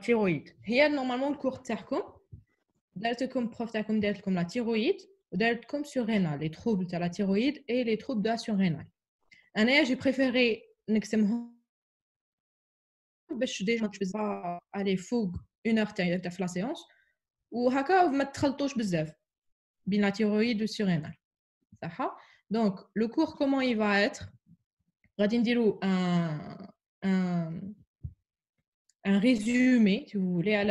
thyroïde. Il y a normalement le cours tercom. D'être comme prof, d'être comme la thyroïde, d'être comme surrénal, les troubles de la thyroïde et les troubles de la surrénale. En effet, j'ai préféré Nexemhon. Je suis déjà, je vais aller fougue une heure derrière la séance. Ou Haka, vous mettez le touche bezev, bien la thyroïde ou surrénale. Donc, le cours, comment il va être Radin Dilou, un un résumé, si vous voulez, à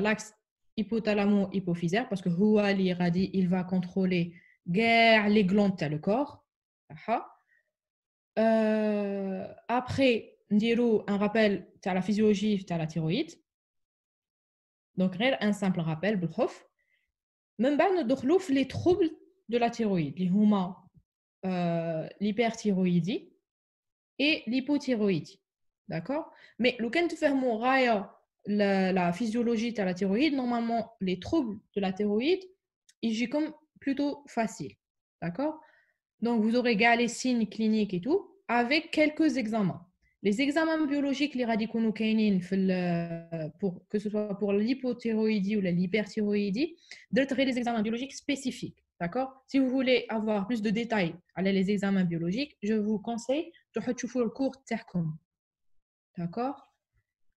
l'axe hypothalamo-hypophysaire, parce que il va contrôler les glandes le corps. Euh, après, un rappel à la physiologie, à la thyroïde. Donc, un simple rappel, On Même nous les troubles de la thyroïde, les euh, l'hyperthyroïdie et l'hypothyroïdie. D'accord Mais le la, la physiologie de la thyroïde, normalement, les troubles de la thyroïde, ils comme plutôt faciles. D'accord Donc, vous aurez les signes cliniques et tout, avec quelques examens. Les examens biologiques, les radicaux pour que ce soit pour l'hypothyroïdie ou l'hyperthyroïdie, hyperthyroïdie, traiter les examens biologiques spécifiques. D'accord Si vous voulez avoir plus de détails allez les examens biologiques, je vous conseille de faire le cours TERCOM. D'accord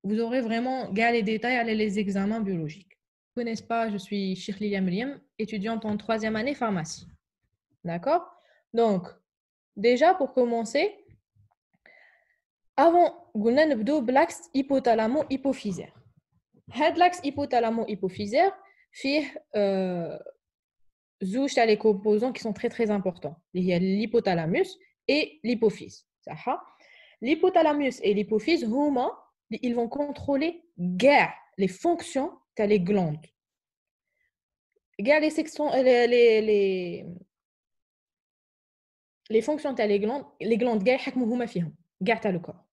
Vous aurez vraiment gars les détails, les examens biologiques. Vous ne connaissez pas, je suis Shirley Liam, étudiante en troisième année pharmacie. D'accord Donc, déjà pour commencer, avant, nous avons l'axe hypothalamo-hypophysaire. L'axe hypothalamo-hypophysaire, fait euh, les composants qui sont très très importants. Il y a l'hypothalamus et l'hypophyse. ça L'hypothalamus et l'hypophyse, ils vont contrôler les fonctions de les glandes. Les, sections, euh, les, les, les, fonctions de les glandes, les glandes, le corps.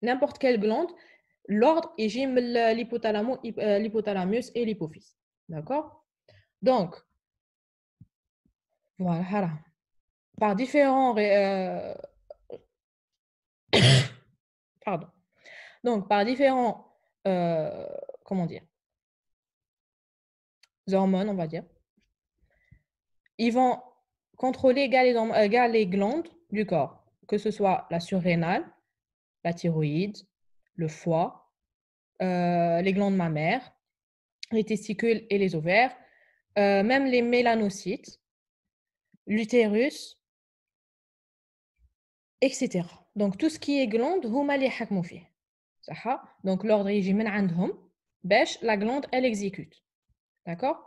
N'importe quelle glande, l'ordre est euh, l'hypothalamus et l'hypophyse. D'accord Donc, voilà. Par différents... Euh, Pardon. Donc, par différents, euh, comment dire, hormones, on va dire, ils vont contrôler les, euh, les glandes du corps, que ce soit la surrénale, la thyroïde, le foie, euh, les glandes mammaires, les testicules et les ovaires, même les mélanocytes, l'utérus, etc. Donc, tout ce qui est glande, هما اللي يحكموا فيه. صح؟ Donc, l'ordre يجي من عندهم باش la glande, elle exécute. D'accord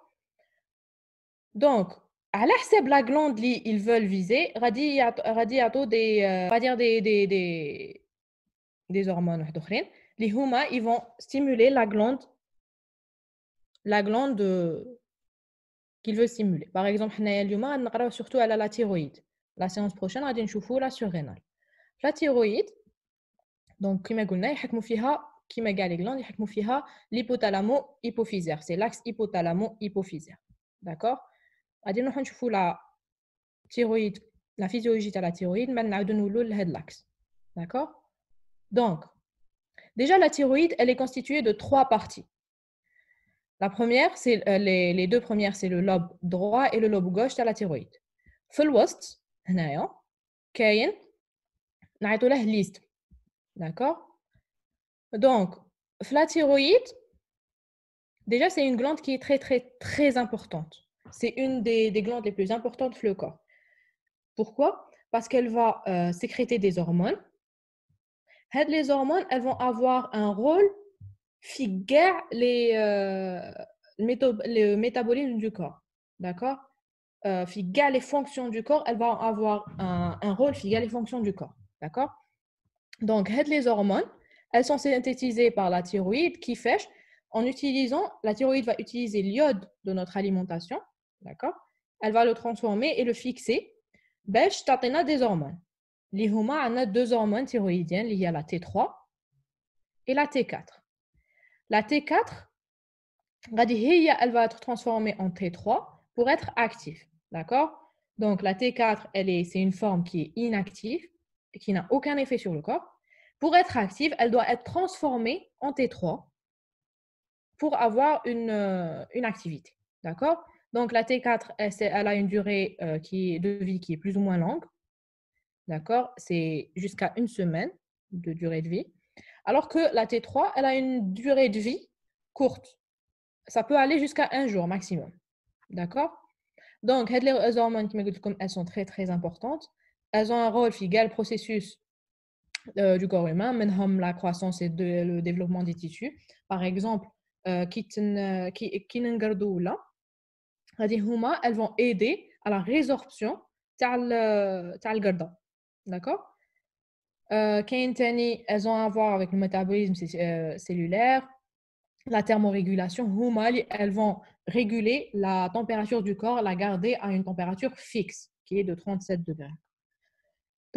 Donc, à la de la glande اللي ils veulent viser, غادي غادي يعطوا des euh, on va dire des des des des hormones واحد اخرين اللي هما ils vont stimuler la glande la glande euh, qu'il veut stimuler. Par exemple, حنايا اليوم غنقراو surtout à la thyroïde. La séance prochaine غادي نشوفوا la surrénale. La thyroïde, donc qui قلنا يحكموا فيها كيما يحكموا فيها hypophysaire c'est l'axe hypothalamo hypophysaire d'accord غادي thyroïde la physiologie تاع la thyroïde من نعاودو لهاد l'axe d'accord donc déjà la thyroïde elle est constituée de trois parties la première c'est euh, les, deux premières c'est le lobe droit et le lobe gauche تاع la thyroïde في الوسط هنايا كاين نعيطوا له une liste d'accord la thyroïde déjà c'est une glande qui est très très très importante c'est une des, glandes les plus importantes dans le corps pourquoi parce qu'elle va euh, sécréter des hormones les hormones elles vont avoir un rôle qui les euh, le métabolisme du corps. D'accord euh, les fonctions du corps, elle va avoir un, un rôle figa les fonctions du corps. D'accord Donc, les hormones, elles sont synthétisées par la thyroïde qui fait en utilisant, la thyroïde va utiliser l'iode de notre alimentation, d'accord Elle va le transformer et le fixer. Bèche, ben, des hormones. L'ihuma a deux hormones thyroïdiennes liées à la T3 et la T4. La T4, elle va être transformée en T3 pour être active, d'accord Donc la T4, est, c'est une forme qui est inactive qui n'a aucun effet sur le corps, pour être active, elle doit être transformée en T3 pour avoir une, euh, activité. D'accord Donc la T4, elle, a une durée euh, qui de vie qui est plus ou moins longue. D'accord C'est jusqu'à une semaine de durée de vie. Alors que la T3, elle a une durée de vie courte. Ça peut aller jusqu'à un jour maximum. D'accord Donc, les hormones qui elles sont très, très importantes elles ont un rôle qui le processus euh, du corps humain, la croissance et le développement des tissus. Par exemple, qui euh, euh, là, elles vont aider à la résorption de D'accord Elles ont à voir avec le métabolisme cellulaire, la thermorégulation. Elles vont réguler la température du corps, la garder à une température fixe, qui est de 37 degrés.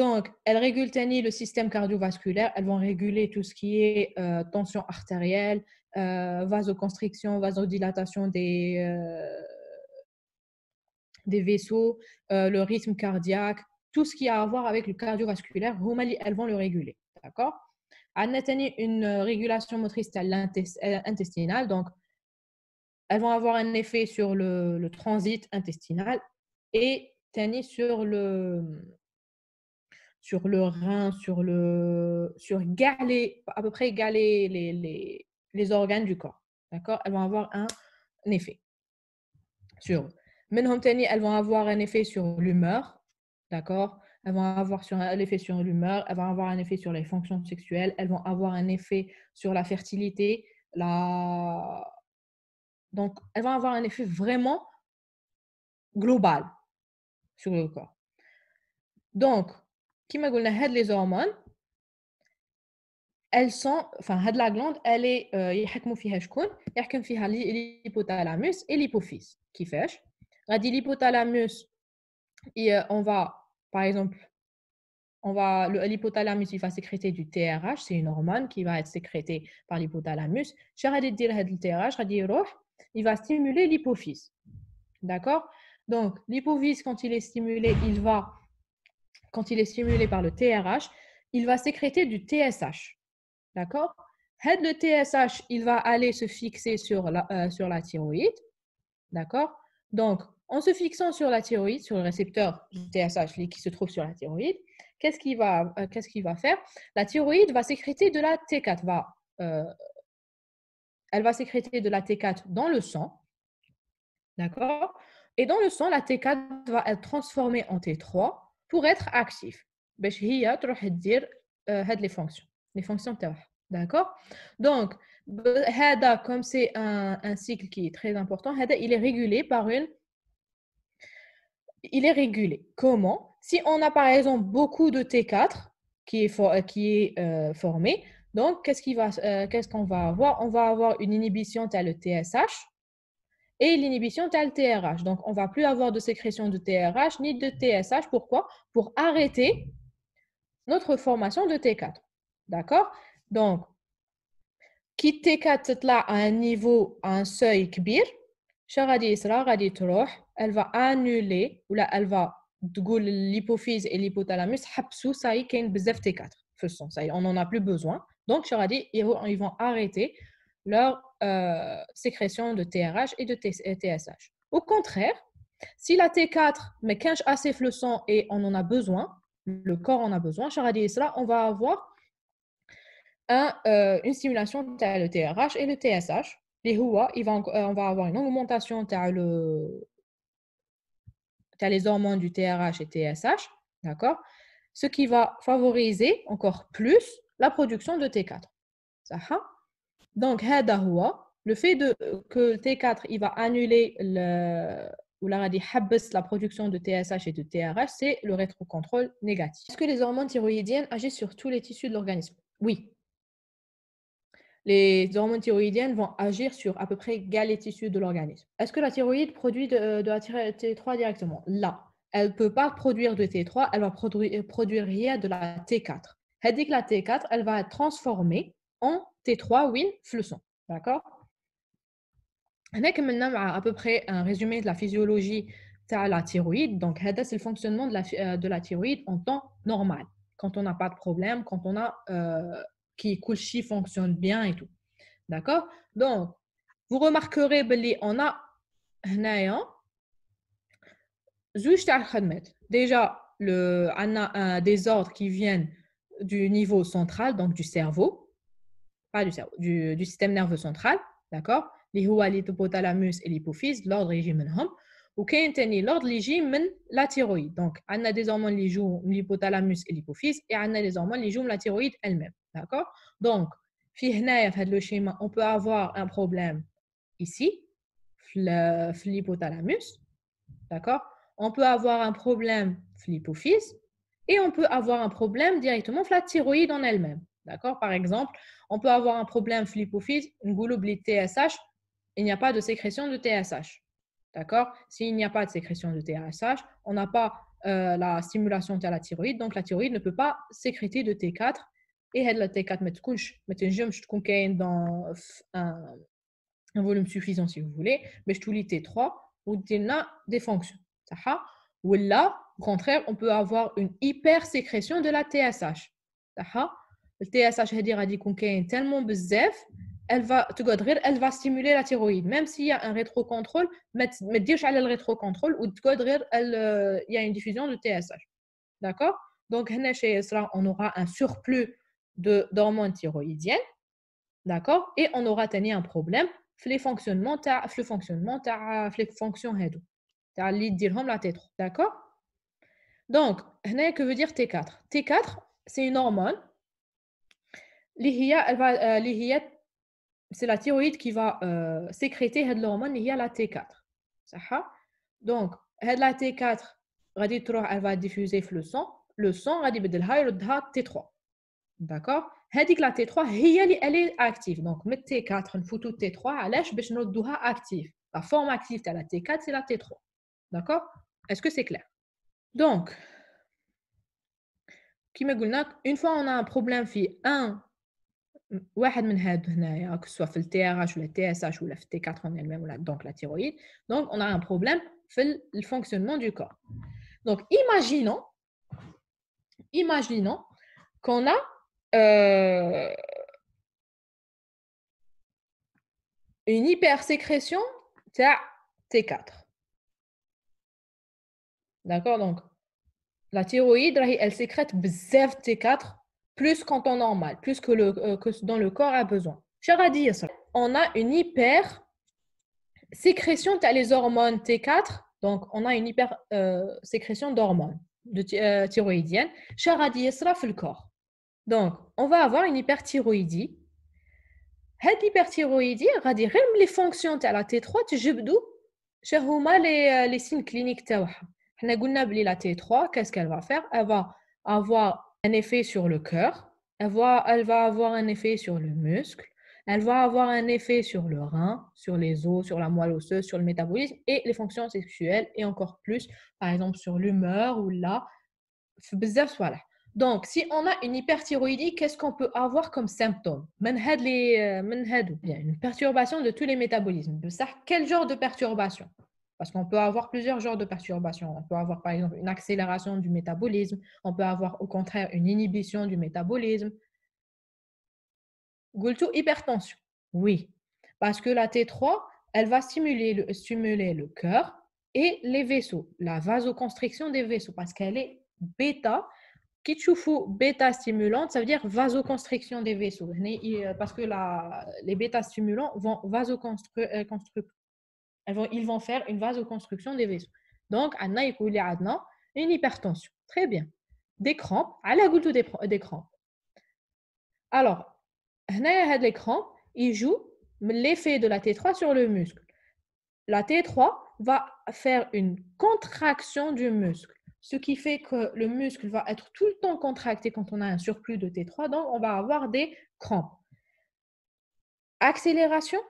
Donc, elles régulent le système cardiovasculaire, elles vont réguler tout ce qui est euh, tension artérielle, euh, vasoconstriction, vasodilatation des, euh, des vaisseaux, le rythme cardiaque, tout ce qui a à voir avec le cardiovasculaire, elles vont le réguler. D'accord On une régulation motrice intestinale, donc elles vont avoir un effet sur le, transit intestinal et sur le sur le rein, sur le, sur galer, à peu près galer les, organes du corps. D'accord Elles vont avoir un, effet sur eux. elles vont avoir un effet sur l'humeur. D'accord Elles vont avoir sur, un effet sur l'humeur, elles vont avoir un effet sur les fonctions sexuelles, elles vont avoir un effet sur la fertilité, la... Donc, elles vont avoir un effet vraiment global sur le corps. Donc, m'a dit que les hormones, elles sont enfin cette glande elle est Elle فيها شكون يحكم l'hypothalamus et l'hypophyse كيفاش غادي l'hypothalamus et on va par exemple on va l'hypothalamus il va sécréter du TRH c'est une hormone qui va être sécrétée par l'hypothalamus dire Elle TRH, il va stimuler l'hypophyse d'accord donc l'hypophyse quand il est stimulé il va quand il est stimulé par le TRH, il va sécréter du TSH. D'accord le TSH, il va aller se fixer sur la, euh, sur la thyroïde. D'accord Donc, en se fixant sur la thyroïde, sur le récepteur du TSH qui se trouve sur la thyroïde, qu'est-ce qu'il va, euh, qu'est-ce va faire La thyroïde va sécréter de la T4, va, euh, elle va sécréter de la T4 dans le sang. D'accord Et dans le sang, la T4 va être transformée en T3 pour être actif باش هي dire دير fonctions, les fonctions Les fonctions تاعها d'accord donc comme c'est un, cycle qui est très important il est régulé par une il est régulé comment si on a par exemple beaucoup de T4 qui est for, euh, qui est euh, formé donc qu'est-ce qui va euh, qu'est-ce qu'on va avoir on va avoir une inhibition telle le TSH et l'inhibition, de TRH. Donc, on va plus avoir de sécrétion de TRH ni de TSH. Pourquoi Pour arrêter notre formation de T4. D'accord Donc, qui T4 là à un niveau, à un seuil kbir, elle va annuler ou là elle va l'hypophyse et l'hypothalamus ça y T4 ça on n'en a plus besoin donc ils vont arrêter leur euh, sécrétion de TRH et de TSH. Au contraire, si la T4 mais quinche assez le sang et on en a besoin, le corps en a besoin, cela, on va avoir un, euh, une stimulation de le TRH et le TSH. Les euh, on va avoir une augmentation de les hormones du TRH et TSH, d'accord Ce qui va favoriser encore plus la production de T4. Ça, donc, le fait de, que T4 il va annuler le, ou la la production de TSH et de TRH, c'est le rétrocontrôle négatif. Est-ce que les hormones thyroïdiennes agissent sur tous les tissus de l'organisme Oui. Les hormones thyroïdiennes vont agir sur à peu près tous les tissus de l'organisme. Est-ce que la thyroïde produit de, la T3 directement Là, elle ne peut pas produire de T3, elle va produire, produire de la T4. Elle dit que la T4, elle va être transformée en T3 win leçon. D'accord On a maintenant à peu près un résumé de la physiologie de la thyroïde. Donc, c'est le fonctionnement euh, de la, thyroïde en temps normal, quand on n'a pas de problème, quand on a euh, qui couche, fonctionne bien et tout. D'accord Donc, vous remarquerez ben, on a hein? déjà le, on a, euh, des ordres qui viennent du niveau central, donc du cerveau pas du du, système nerveux central, d'accord l'hypothalamus et l'hypophyse l'ordre régime ou وكاين تاني l'ordre régime la thyroïde donc a des hormones qui jouent l'hypothalamus et l'hypophyse et a des hormones qui jouent la thyroïde elle-même d'accord donc on peut avoir un problème ici l'hypothalamus d'accord on peut avoir un problème l'hypophyse et on peut avoir un problème directement la thyroïde en elle-même d'accord par exemple on peut avoir un problème flipophyte, une gouloblite TSH, il n'y a pas de sécrétion de TSH. D'accord S'il n'y a pas de sécrétion de TSH, on n'a pas euh, la stimulation de la thyroïde, donc la thyroïde ne peut pas sécréter de T4 et la T4 met couche gemme, je تكون dans euh, un, volume suffisant si vous voulez Mais je تولي T3 ou a des fonctions Où ou là au contraire on peut avoir une hypersécrétion de la TSH le TSH, اتش dit غادي يكون كاين تالمون بزاف elle va elle va stimuler la thyroïde même s'il y a un rétrocontrôle contrôle ما تديرش على rétro-contrôle, euh, il y a une diffusion de TSH d'accord donc هنا chez on aura un surplus de d'hormones thyroïdiennes d'accord et on aura tenu un problème le fonctionnement تاع في fonctionnement تاع في fonctions هادو تاع e d'accord donc هنا que veut dire T4 T4 c'est une hormone euh، c'est la thyroïde qui va euh, sécréter l'hormone la T4 donc la T4 elle va diffuser le sang le sang va T3 d'accord la T3 elle est active donc met T4 نفوتو T3 علاش باش active la forme active de la T4 c'est la T3 d'accord est-ce que c'est clair donc qui me une fois on a un problème fi 1 que ce soit le TRH ou le TSH ou le t 4 en elle-même, thyroïde, la thyroïde. Donc, on a un problème du le Donc, imaginons corps. Donc, imaginons euh, une a une seule T4. D'accord Donc, la thyroïde, elle une 4 plus qu'en temps normal, plus que, le, euh, que dont le corps a besoin. On a une hyper sécrétion, tu les hormones T4, donc on a une hyper euh, sécrétion d'hormones de chez euh, thyroïdienne. Charadi le corps. Donc on va avoir une hyperthyroïdie. Cette hyperthyroïdie, dire les fonctions de la T3 تجبدوا mal et les signes cliniques On حنا قلنا la T3 qu'est-ce qu'elle va faire Elle va avoir un effet sur le cœur, elle va, avoir un effet sur le muscle, elle va avoir un effet sur le rein, sur les os, sur la moelle osseuse, sur le métabolisme et les fonctions sexuelles et encore plus, par exemple, sur l'humeur ou là. Donc, si on a une hyperthyroïdie, qu'est-ce qu'on peut avoir comme symptômes euh, Une perturbation de tous les métabolismes. Quel genre de perturbation parce qu'on peut avoir plusieurs genres de perturbations. On peut avoir, par exemple, une accélération du métabolisme. On peut avoir, au contraire, une inhibition du métabolisme. Goultou, hypertension. Oui. Parce que la T3, elle va stimuler le, cœur et les vaisseaux, la vasoconstriction des vaisseaux, parce qu'elle est bêta. Kitchoufou, bêta stimulante, ça veut dire vasoconstriction des vaisseaux. Euh, parce que les bêta stimulants vont vasoconstruire euh, ils vont faire une vasoconstruction des vaisseaux. Donc, Anna et Adna, une hypertension. Très bien. Des crampes, à la goutte des, crampes. Alors, les crampes, jouent l'effet de la T3 sur le muscle. La T3 va faire une contraction du muscle, ce qui fait que le muscle va être tout le temps contracté quand on a un surplus de T3, donc on va avoir des crampes. Accélération,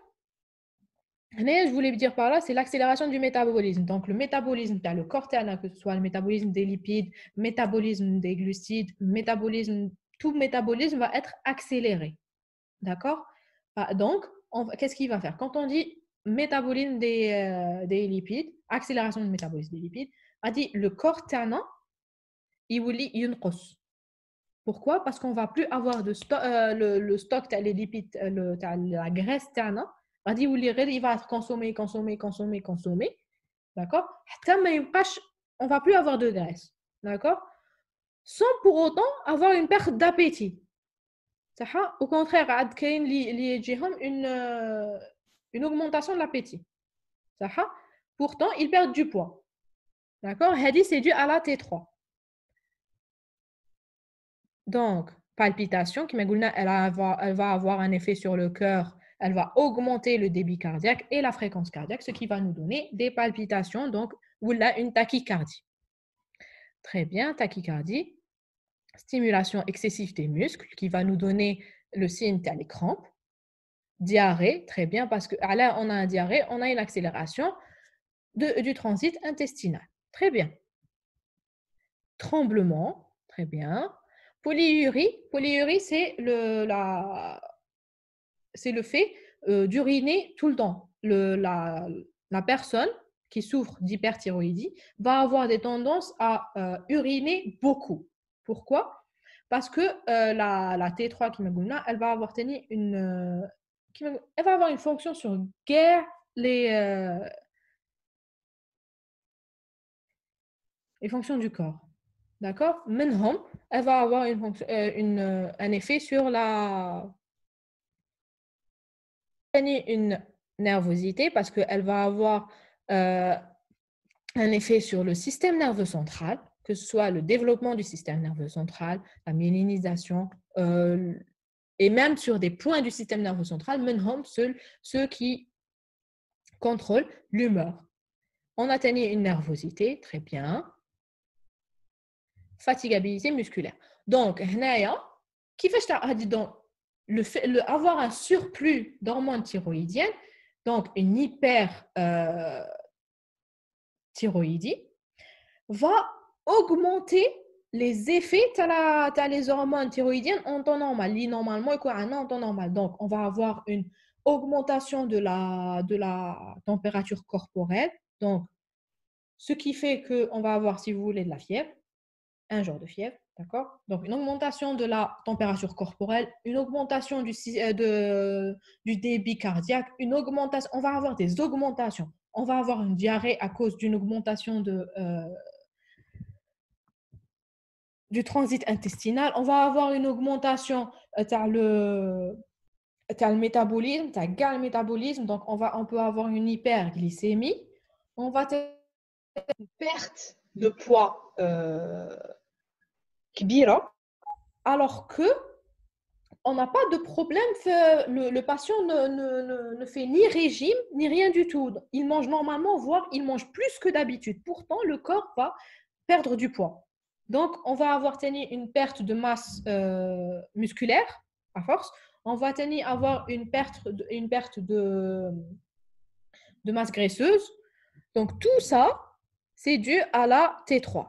je voulais dire par là, c'est l'accélération du métabolisme. Donc, le métabolisme, le corps que ce soit le métabolisme des lipides, métabolisme des glucides, métabolisme, tout métabolisme va être accéléré. D'accord ah, Donc, qu'est-ce qu'il va faire Quand on dit métabolisme des, euh, des, lipides, accélération du métabolisme des lipides, on dit le corps il voulait une Pourquoi Parce qu'on va plus avoir de euh, le, stock, as les lipides, euh, la graisse tana bah, il va consommer, consommer, consommer, consommer. D'accord On ne on va plus avoir de graisse d'accord sans pour autant avoir une perte d'appétit au contraire il y a une euh, une augmentation de l'appétit pourtant il perd du poids d'accord c'est dû à la T3 donc palpitation elle va avoir un effet sur le cœur elle va augmenter le débit cardiaque et la fréquence cardiaque, ce qui va nous donner des palpitations, donc ou là une tachycardie. Très bien, tachycardie, stimulation excessive des muscles qui va nous donner le signe les crampes, diarrhée, très bien, parce que ah là on a un diarrhée, on a une accélération du transit intestinal. Très bien. Tremblement, très bien. Polyurie, polyurie c'est le, la, c'est le fait euh, d'uriner tout le temps. la, personne qui souffre d'hyperthyroïdie va avoir des tendances à euh, uriner beaucoup. Pourquoi Parce que euh, la, T3 kimaguna, elle va avoir une, elle va avoir une fonction sur guerre les, les fonctions du corps. D'accord maintenant elle va avoir une, un effet sur la, gagner une nervosité parce qu'elle va avoir euh, un effet sur le système nerveux central, que ce soit le développement du système nerveux central, la myélinisation, euh, et même sur des points du système nerveux central, même ceux, ceux qui contrôlent l'humeur. On atteint une nervosité, très bien. Fatigabilité musculaire. Donc, qui fait ah, avoir un surplus d'hormones thyroïdiennes, donc une hyperthyroïdie, euh, va augmenter les effets de les hormones thyroïdiennes en temps normal. normalement, quoi, en temps normal. Donc, on va avoir une augmentation de la, de la température corporelle. Donc, ce qui fait qu'on va avoir, si vous voulez, de la fièvre, un genre de fièvre. D'accord Donc, une augmentation de la température corporelle, une augmentation euh, du, débit cardiaque, une augmentation. On va avoir des augmentations. On va avoir une diarrhée à cause d'une augmentation de, euh, du transit intestinal. On va avoir une augmentation. Euh, tu as le, métabolisme, tu as le métabolisme. Donc, on, va, on peut avoir une hyperglycémie. On va avoir une perte de poids alors que on n'a pas de problème, euh, le, patient ne, fait ni régime ni rien du tout. Il mange normalement, voire il mange plus que d'habitude. Pourtant, le corps va perdre du poids. Donc, on va avoir une perte de masse euh, musculaire à force. On va tenir avoir une perte une perte de, de masse graisseuse. Donc, tout ça, c'est dû à la T3.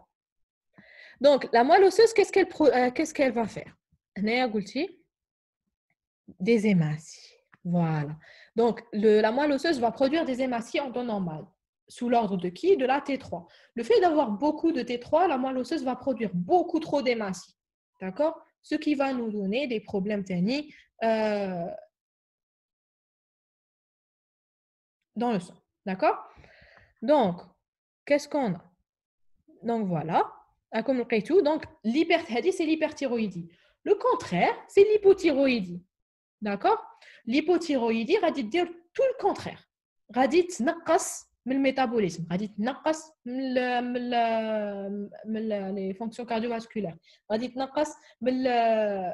Donc, la moelle osseuse, qu'est-ce qu'elle euh, va faire Des hématies. Voilà. Donc, la moelle osseuse va produire des hématies en temps normal. Sous l'ordre de qui De la T3. Le fait d'avoir beaucoup de T3, la moelle osseuse va produire beaucoup trop d'hématies. D'accord Ce qui va nous donner des problèmes ternis euh, dans le sang. D'accord Donc, qu'est-ce qu'on a Donc, voilà. Hein, donc, l'hyperthyroïdie, c'est l'hyperthyroïdie. Le contraire, c'est l'hypothyroïdie. D'accord L'hypothyroïdie, va dire tout le contraire. Radit c'est le métabolisme, radit nakas les fonctions cardiovasculaires, radit le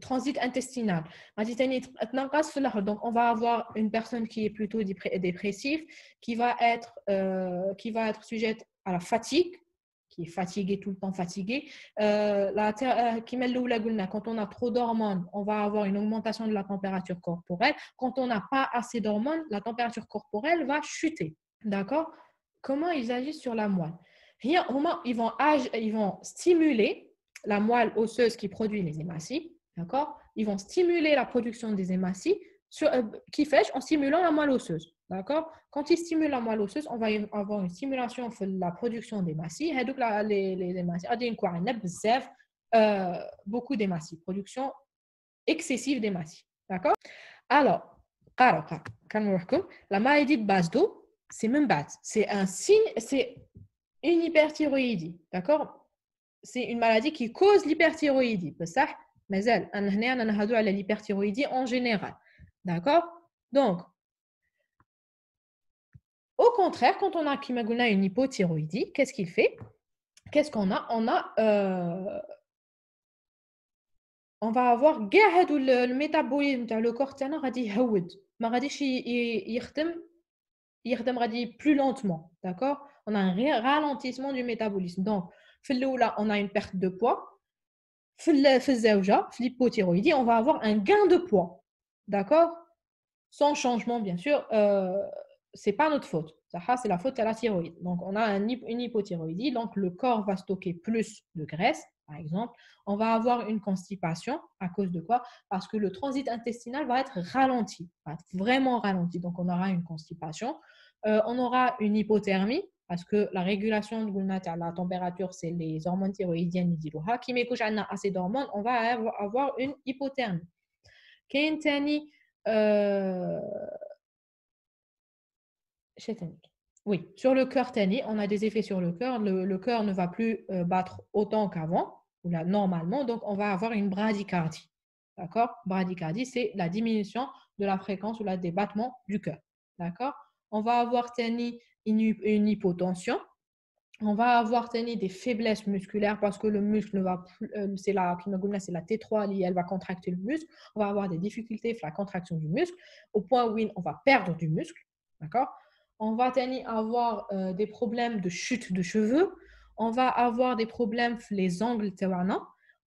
transit intestinal. Donc, on va avoir une personne qui est plutôt dépressive, qui va être, euh, qui va être sujette à la fatigue, qui est fatiguée tout le temps, fatiguée. Euh, la, euh, quand on a trop d'hormones, on va avoir une augmentation de la température corporelle. Quand on n'a pas assez d'hormones, la température corporelle va chuter. D'accord Comment ils agissent sur la moelle Rien. ils vont, ils vont stimuler la moelle osseuse qui produit les hématies. D'accord Ils vont stimuler la production des hématies sur, euh, qui fait en stimulant la moelle osseuse. D'accord Quand ils stimulent la moelle osseuse, on va avoir une stimulation de la production des Et donc, la les, les hématies, ah, ben, euh, beaucoup d'hématies, production excessive d'hématies. D'accord Alors, la maladie de base d'eau, c'est même base. C'est un signe, c'est une hyperthyroïdie. D'accord C'est une maladie qui cause l'hyperthyroïdie. Ben, ça mais en هنا انا نهضروا l'hyperthyroïdie en en général. D'accord Au contraire, quand on a Kimaguna une hypothyroïdie, qu'est-ce qu'il fait Qu'est-ce qu'on a On a, euh, on va avoir le métabolisme, le corps tiens, va haoud, Il plus lentement, d'accord On a un ralentissement du métabolisme. Donc, là, on a une perte de poids, في on va avoir un gain de poids d'accord sans changement bien sûr euh, c'est pas notre faute c'est la faute à la thyroïde donc on a une hypothyroïdie donc le corps va stocker plus de graisse par exemple on va avoir une constipation à cause de quoi parce que le transit intestinal va être ralenti vraiment ralenti donc on aura une constipation euh, on aura une hypothermie parce que la régulation de la température, c'est les hormones thyroïdiennes, qui a assez d'hormones, on va avoir une hypothermie. Euh, oui, sur le cœur on a des effets sur le cœur. Le, cœur ne va plus euh, battre autant qu'avant, normalement, donc on va avoir une bradycardie. D'accord Bradycardie, c'est la diminution de la fréquence ou la des du cœur. D'accord On va avoir tani une hypotension. On va avoir tenu des faiblesses musculaires parce que le muscle ne va, euh, c'est la c'est la T3, elle va contracter le muscle. On va avoir des difficultés la contraction du muscle, au point où on va perdre du muscle, d'accord On va tenir avoir euh, des problèmes de chute de cheveux. On va avoir des problèmes les ongles,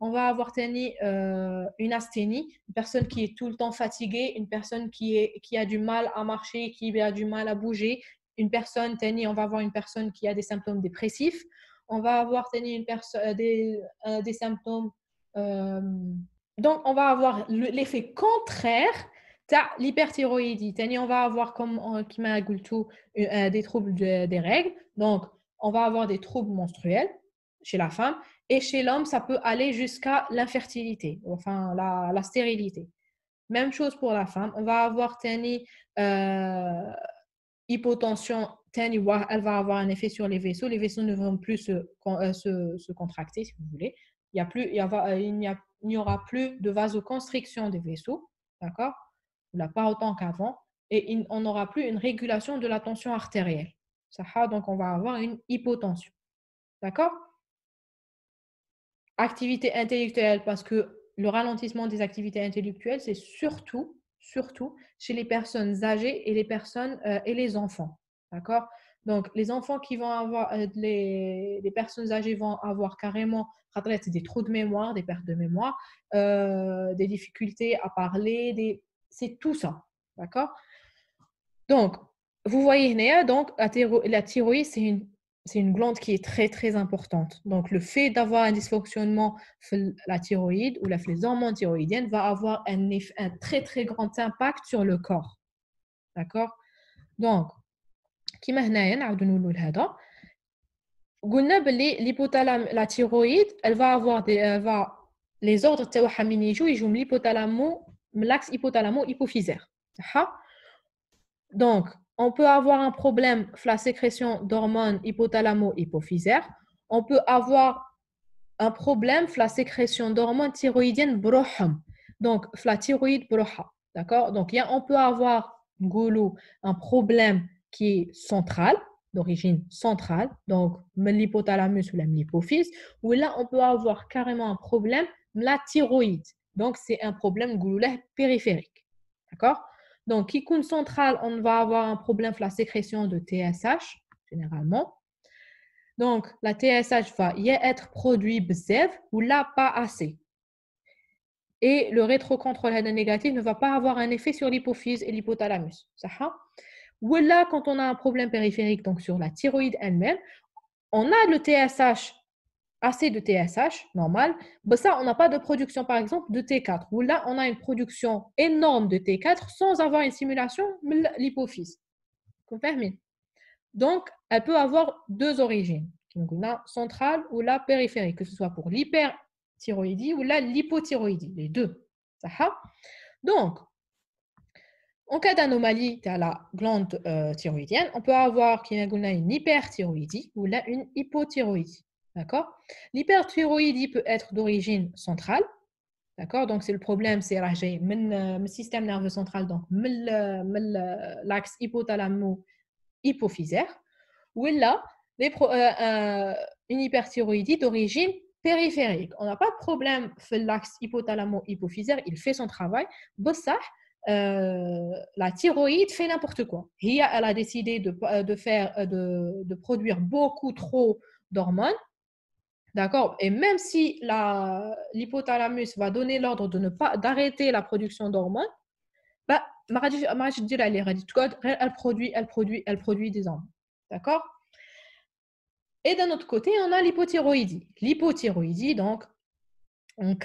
on va avoir euh, une asthénie, une personne qui est tout le temps fatiguée, une personne qui, est, qui a du mal à marcher, qui a du mal à bouger, une personne, on va avoir une personne qui a des symptômes dépressifs, on va avoir une personne euh, des, euh, des, symptômes. Euh, donc, on va avoir l'effet contraire as l'hyperthyroïdie. on va avoir, comme qui des troubles des règles. Donc, on va avoir des troubles menstruels chez la femme. Et chez l'homme, ça peut aller jusqu'à l'infertilité, enfin la, la, stérilité. Même chose pour la femme. On va avoir Euh, hypotension, elle va avoir un effet sur les vaisseaux. Les vaisseaux ne vont plus se, euh, contracter, si vous voulez. Il n'y a plus, il, euh, aura plus de vasoconstriction des vaisseaux, d'accord Là, pas autant qu'avant. Et on n'aura plus une régulation de la tension artérielle. Ah, donc, on va avoir une hypotension. D'accord Activité intellectuelle, parce que le ralentissement des activités intellectuelles, c'est surtout surtout chez les personnes âgées et les personnes euh, et les enfants. D'accord Donc, les enfants qui vont avoir, euh, les, personnes âgées vont avoir carrément des trous de mémoire, des pertes de mémoire, euh, des difficultés à parler, des... c'est tout ça. D'accord Donc, vous voyez, Néa, donc, la thyroïde, c'est une c'est une glande qui est très très importante. Donc le fait d'avoir un dysfonctionnement la thyroïde ou la les hormones thyroïdiennes va avoir un, un, très très grand impact sur le corps. D'accord Donc كما هنايا نعاودو نقولوا لهذا قلنا باللي l'hypothalamus la thyroïde elle va avoir des va les ordres تاعها من يجوا يجوا من l'axe hypophysaire. Donc on peut avoir un problème la sécrétion d'hormones hypothalamo-hypophysaire. On peut avoir un problème la sécrétion d'hormones thyroïdiennes broham. Donc, la thyroïde broha. D'accord Donc, on peut avoir un problème qui est central, d'origine centrale, donc l'hypothalamus ou l'hypophyse, Ou là, on peut avoir carrément un problème la thyroïde. Donc, c'est un problème périphérique. D'accord donc, compte central, on va avoir un problème pour la sécrétion de TSH, généralement. Donc, la TSH va y être produite ou là pas assez. Et le rétrocontrôle négatif ne va pas avoir un effet sur l'hypophyse et l'hypothalamus. Ou là, quand on a un problème périphérique, donc sur la thyroïde elle-même, on a le TSH assez de TSH, normal. Mais bah, ça, on n'a pas de production, par exemple, de T4. Ou là, on a une production énorme de T4 sans avoir une simulation de l'hypophyse. Donc, elle peut avoir deux origines. Donc, la centrale ou la périphérique, que ce soit pour l'hyperthyroïdie ou la lipothyroïdie, les deux. Donc, en cas d'anomalie à la glande euh, thyroïdienne, on peut avoir une hyperthyroïdie ou là une hypothyroïdie. D'accord L'hyperthyroïdie peut être d'origine centrale. D'accord Donc, c'est le problème, c'est euh, le système nerveux central, donc l'axe hypothalamo-hypophysaire. Ou là, les euh, euh, une hyperthyroïdie d'origine périphérique. On n'a pas de problème l'axe hypothalamo-hypophysaire, il fait son travail. Bossah, la thyroïde fait n'importe quoi. elle a décidé de, faire, de produire beaucoup trop d'hormones D'accord Et même si l'hypothalamus va donner l'ordre de ne pas d'arrêter la production d'hormones, bah, elle produit, elle produit, elle produit des hormones. D'accord Et d'un autre côté, on a l'hypothyroïdie. L'hypothyroïdie, donc, une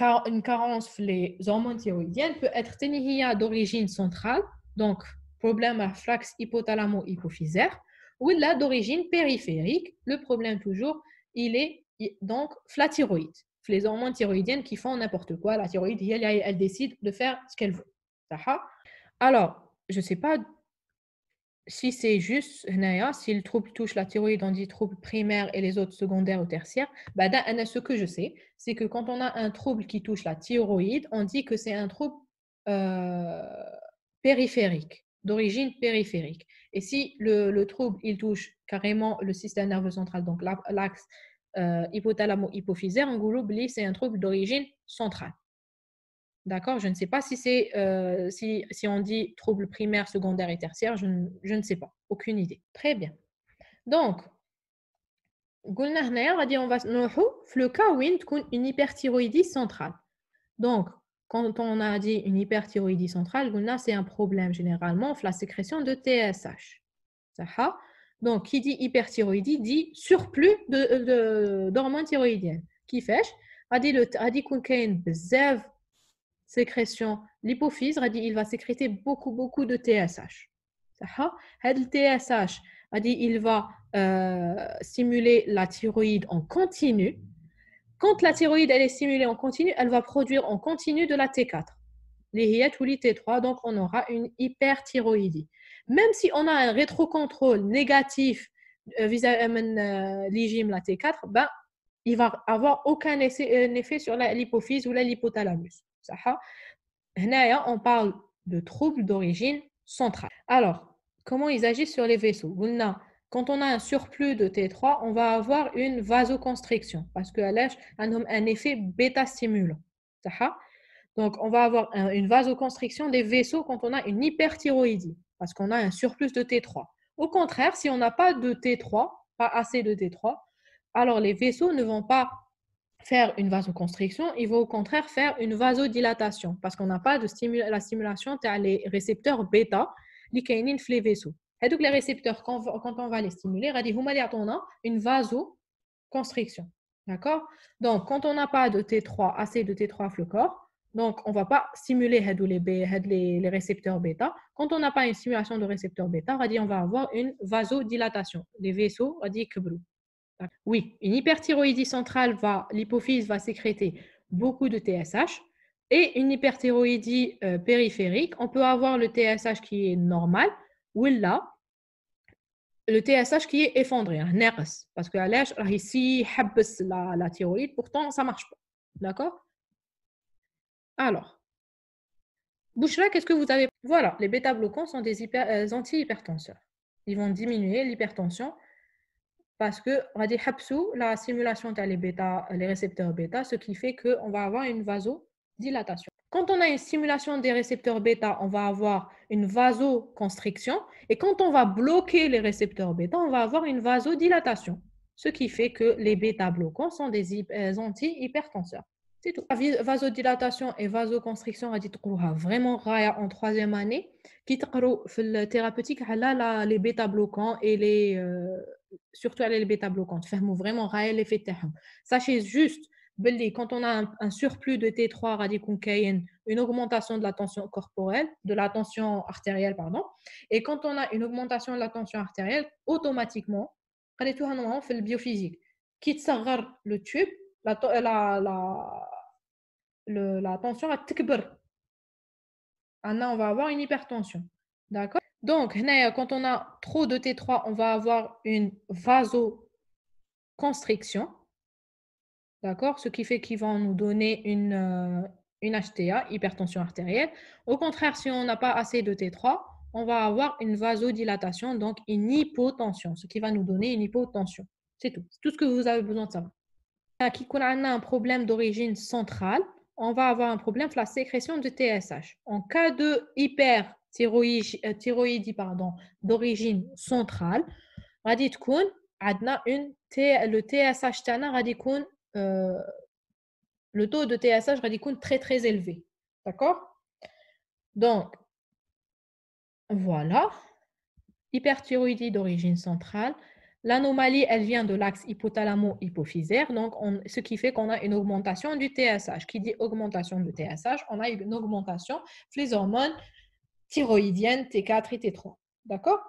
carence les hormones thyroïdiennes peut être d'origine centrale, donc problème à flax hypothalamo-hypophysaire, ou là d'origine périphérique. Le problème toujours, il est donc thyroïde, les hormones thyroïdiennes qui font n'importe quoi. La thyroïde, elle, décide de faire ce qu'elle veut. Alors, je ne sais pas si c'est juste, si le trouble touche la thyroïde, on dit trouble primaire et les autres secondaires ou tertiaires. Bah, ce que je sais, c'est que quand on a un trouble qui touche la thyroïde, on dit que c'est un trouble euh, périphérique, d'origine périphérique. Et si le, le, trouble, il touche carrément le système nerveux central, donc l'axe euh, hypothalamo-hypophysaire, en c'est un trouble d'origine centrale. D'accord Je ne sais pas si, c'est, euh, si, on dit trouble primaire, secondaire et tertiaire, je ne, je ne sais pas, aucune idée. Très bien. Donc, on va le cas où une hyperthyroïdie centrale. Donc, quand on a dit une hyperthyroïdie centrale, c'est un problème généralement la sécrétion de TSH. Donc, qui dit hyperthyroïdie dit surplus d'hormones thyroïdiennes. Qui fait a bzève sécrétion l'hypophyse, il va sécréter beaucoup, beaucoup de TSH. Le TSH, il va euh, stimuler la thyroïde en continu. Quand la thyroïde elle est stimulée en continu, elle va produire en continu de la T4, les hiètes ou les T3, donc on aura une hyperthyroïdie. Même si on a un rétrocontrôle négatif euh, vis-à-vis euh, euh, l'IGIM, la T4, ben, il va avoir aucun effet sur l'hypophyse ou l'hypothalamus. On parle de troubles d'origine centrale. Alors, comment ils agissent sur les vaisseaux Quand on a un surplus de T3, on va avoir une vasoconstriction parce que a un effet bêta-stimulant. Donc, on va avoir une vasoconstriction des vaisseaux quand on a une hyperthyroïdie parce qu'on a un surplus de T3. Au contraire, si on n'a pas de T3, pas assez de T3, alors les vaisseaux ne vont pas faire une vasoconstriction, ils vont au contraire faire une vasodilatation parce qu'on n'a pas de la stimulation, tu les récepteurs bêta, les les vaisseaux. Et donc les récepteurs, quand, on va les stimuler, on a une vasoconstriction. D'accord Donc, quand on n'a pas de T3, assez de T3 le corps, donc, on ne va pas simuler les, récepteurs bêta. Quand on n'a pas une simulation de récepteurs bêta, on va avoir une vasodilatation. Les vaisseaux, on dire que Oui, une hyperthyroïdie centrale, va, l'hypophyse va sécréter beaucoup de TSH. Et une hyperthyroïdie euh, périphérique, on peut avoir le TSH qui est normal, ou là, le TSH qui est effondré, un nerf. parce que ici, la thyroïde, pourtant ça ne marche pas. D'accord alors, Bouchra, qu'est-ce que vous avez Voilà, les bêta-bloquants sont des euh, antihypertenseurs. anti Ils vont diminuer l'hypertension parce que on dire dire, la simulation des bêta, les récepteurs bêta, ce qui fait qu'on va avoir une vasodilatation. Quand on a une stimulation des récepteurs bêta, on va avoir une vasoconstriction. Et quand on va bloquer les récepteurs bêta, on va avoir une vasodilatation. Ce qui fait que les bêta-bloquants sont des euh, anti c'est tout. Vasodilatation et vasoconstriction, on vraiment raya en troisième année. Qui le thérapeutique, a les bêta-bloquants et les. surtout surtout les bêta-bloquants. ferme vraiment raya l'effet Sachez juste, quand on a un, surplus de T3 a une augmentation de la tension corporelle, de la tension artérielle, pardon. Et quand on a une augmentation de la tension artérielle, automatiquement, on fait le biophysique. Qui le tube, la, la, la la tension va alors ah on va avoir une hypertension. D'accord Donc, quand on a trop de T3, on va avoir une vasoconstriction. D'accord Ce qui fait qu'ils vont nous donner une, HTA, euh, hypertension artérielle. Au contraire, si on n'a pas assez de T3, on va avoir une vasodilatation, donc une hypotension, ce qui va nous donner une hypotension. C'est tout. tout ce que vous avez besoin de savoir. Qui a un problème d'origine centrale, on va avoir un problème sur la sécrétion de TSH. En cas de hyperthyroïdie euh, d'origine centrale, une le TSH euh, le taux de TSH est très très élevé. D'accord Donc, voilà. Hyperthyroïdie d'origine centrale, L'anomalie, elle vient de l'axe hypothalamo-hypophysaire, donc ce qui fait qu'on a une augmentation du TSH. Qui dit augmentation du TSH, on a une augmentation des hormones thyroïdiennes T4 et T3. D'accord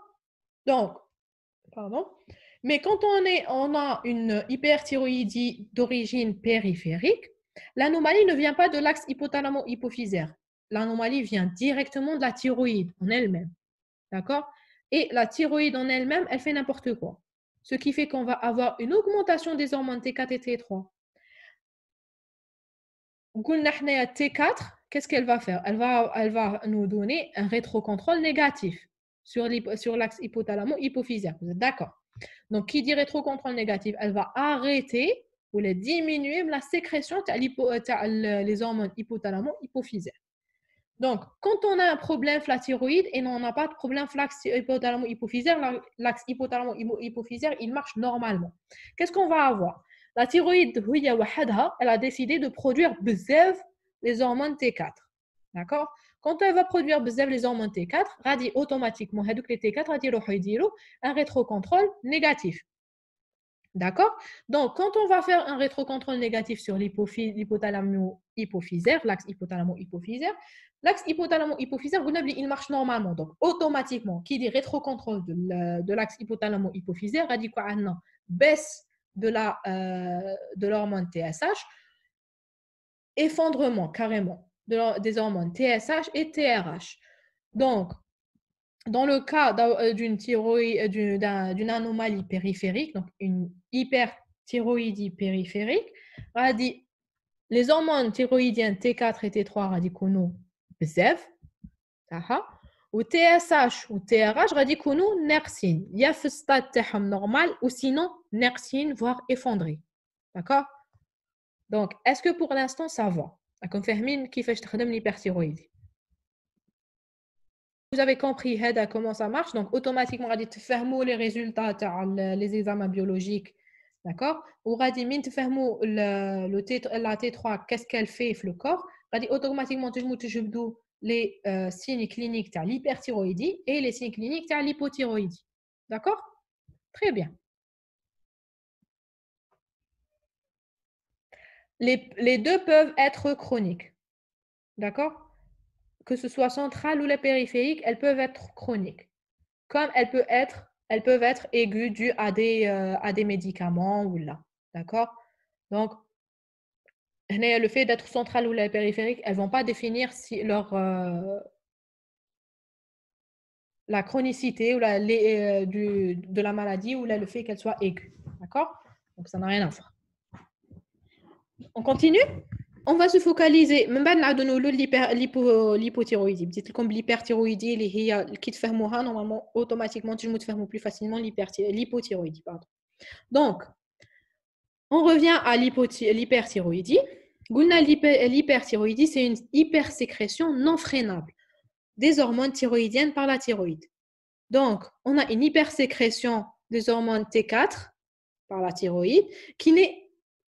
Donc, pardon. Mais quand on, est, on a une hyperthyroïdie d'origine périphérique, l'anomalie ne vient pas de l'axe hypothalamo-hypophysaire. L'anomalie vient directement de la thyroïde en elle-même. D'accord Et la thyroïde en elle-même, elle fait n'importe quoi ce qui fait qu'on va avoir une augmentation des hormones T4 et T3. T4, qu'est-ce qu'elle va faire elle va, elle va nous donner un rétrocontrôle négatif sur l'axe hypothalamo-hypophysaire. Vous êtes d'accord Donc, qui dit rétrocontrôle négatif Elle va arrêter ou les diminuer la sécrétion des euh, hormones hypothalamo hypophysaires donc, quand on a un problème thyroïde et on n'a pas de problème flax hypothalamo-hypophysaire, l'axe hypothalamo-hypophysaire, il marche normalement. Qu'est-ce qu'on va avoir La thyroïde, elle a décidé de produire besève les hormones T4. D'accord Quand elle va produire bzève les hormones T4, radie automatiquement, les T4, un rétrocontrôle négatif. D'accord Donc, quand on va faire un rétrocontrôle négatif sur l'hypothalamo-hypophysaire, l'axe hypothalamo-hypophysaire, L'axe hypothalamo-hypophysaire, il marche normalement. Donc, automatiquement, qui dit rétrocontrôle de l'axe hypothalamo-hypophysaire, a dit Baisse de euh, l'hormone TSH, effondrement carrément des hormones TSH et TRH. Donc, dans le cas euh, d'une euh, d'une anomalie périphérique, donc une hyperthyroïdie périphérique, a dit les hormones thyroïdiennes T4 et T3 radicaux ou TSH ou TSH, on dit que nous n'est que il y a ou sinon n'est voire effondré. D'accord. Donc est-ce que pour l'instant ça va? On confirme qu'il fait un Vous avez compris, Head, comment ça marche? Donc automatiquement on va dire ferme les résultats les examens biologiques. D'accord? On va dire ferme la T3 qu'est-ce qu'elle fait le corps? Automatiquement, اوتوماتيكمون تجمو تجبدوا les euh, signes cliniques تاع l'hyperthyroïdie et les signes cliniques تاع l'hypothyroïdie. D'accord Très bien. Les, les, deux peuvent être chroniques. D'accord Que ce soit centrale ou la périphérique, elles peuvent être chroniques. Comme elles peuvent être, elles peuvent être aiguës dues à des, euh, à des médicaments ou là. D'accord Donc, le fait d'être centrale ou la périphérique, elles ne vont pas définir si leur, euh, la chronicité ou la, euh, du, de la maladie ou là, le fait qu'elle soit aiguë. D'accord Donc, ça n'a rien à voir. On continue On va se focaliser. Même l'hypothyroïdie. Dites comme l'hyperthyroïdie, qui te normalement, automatiquement, tu me plus facilement l'hypothyroïdie. Donc, on revient à l'hyperthyroïdie. L'hyperthyroïdie, c'est une hypersécrétion non freinable des hormones thyroïdiennes par la thyroïde. Donc, on a une hypersécrétion des hormones T4 par la thyroïde qui n'est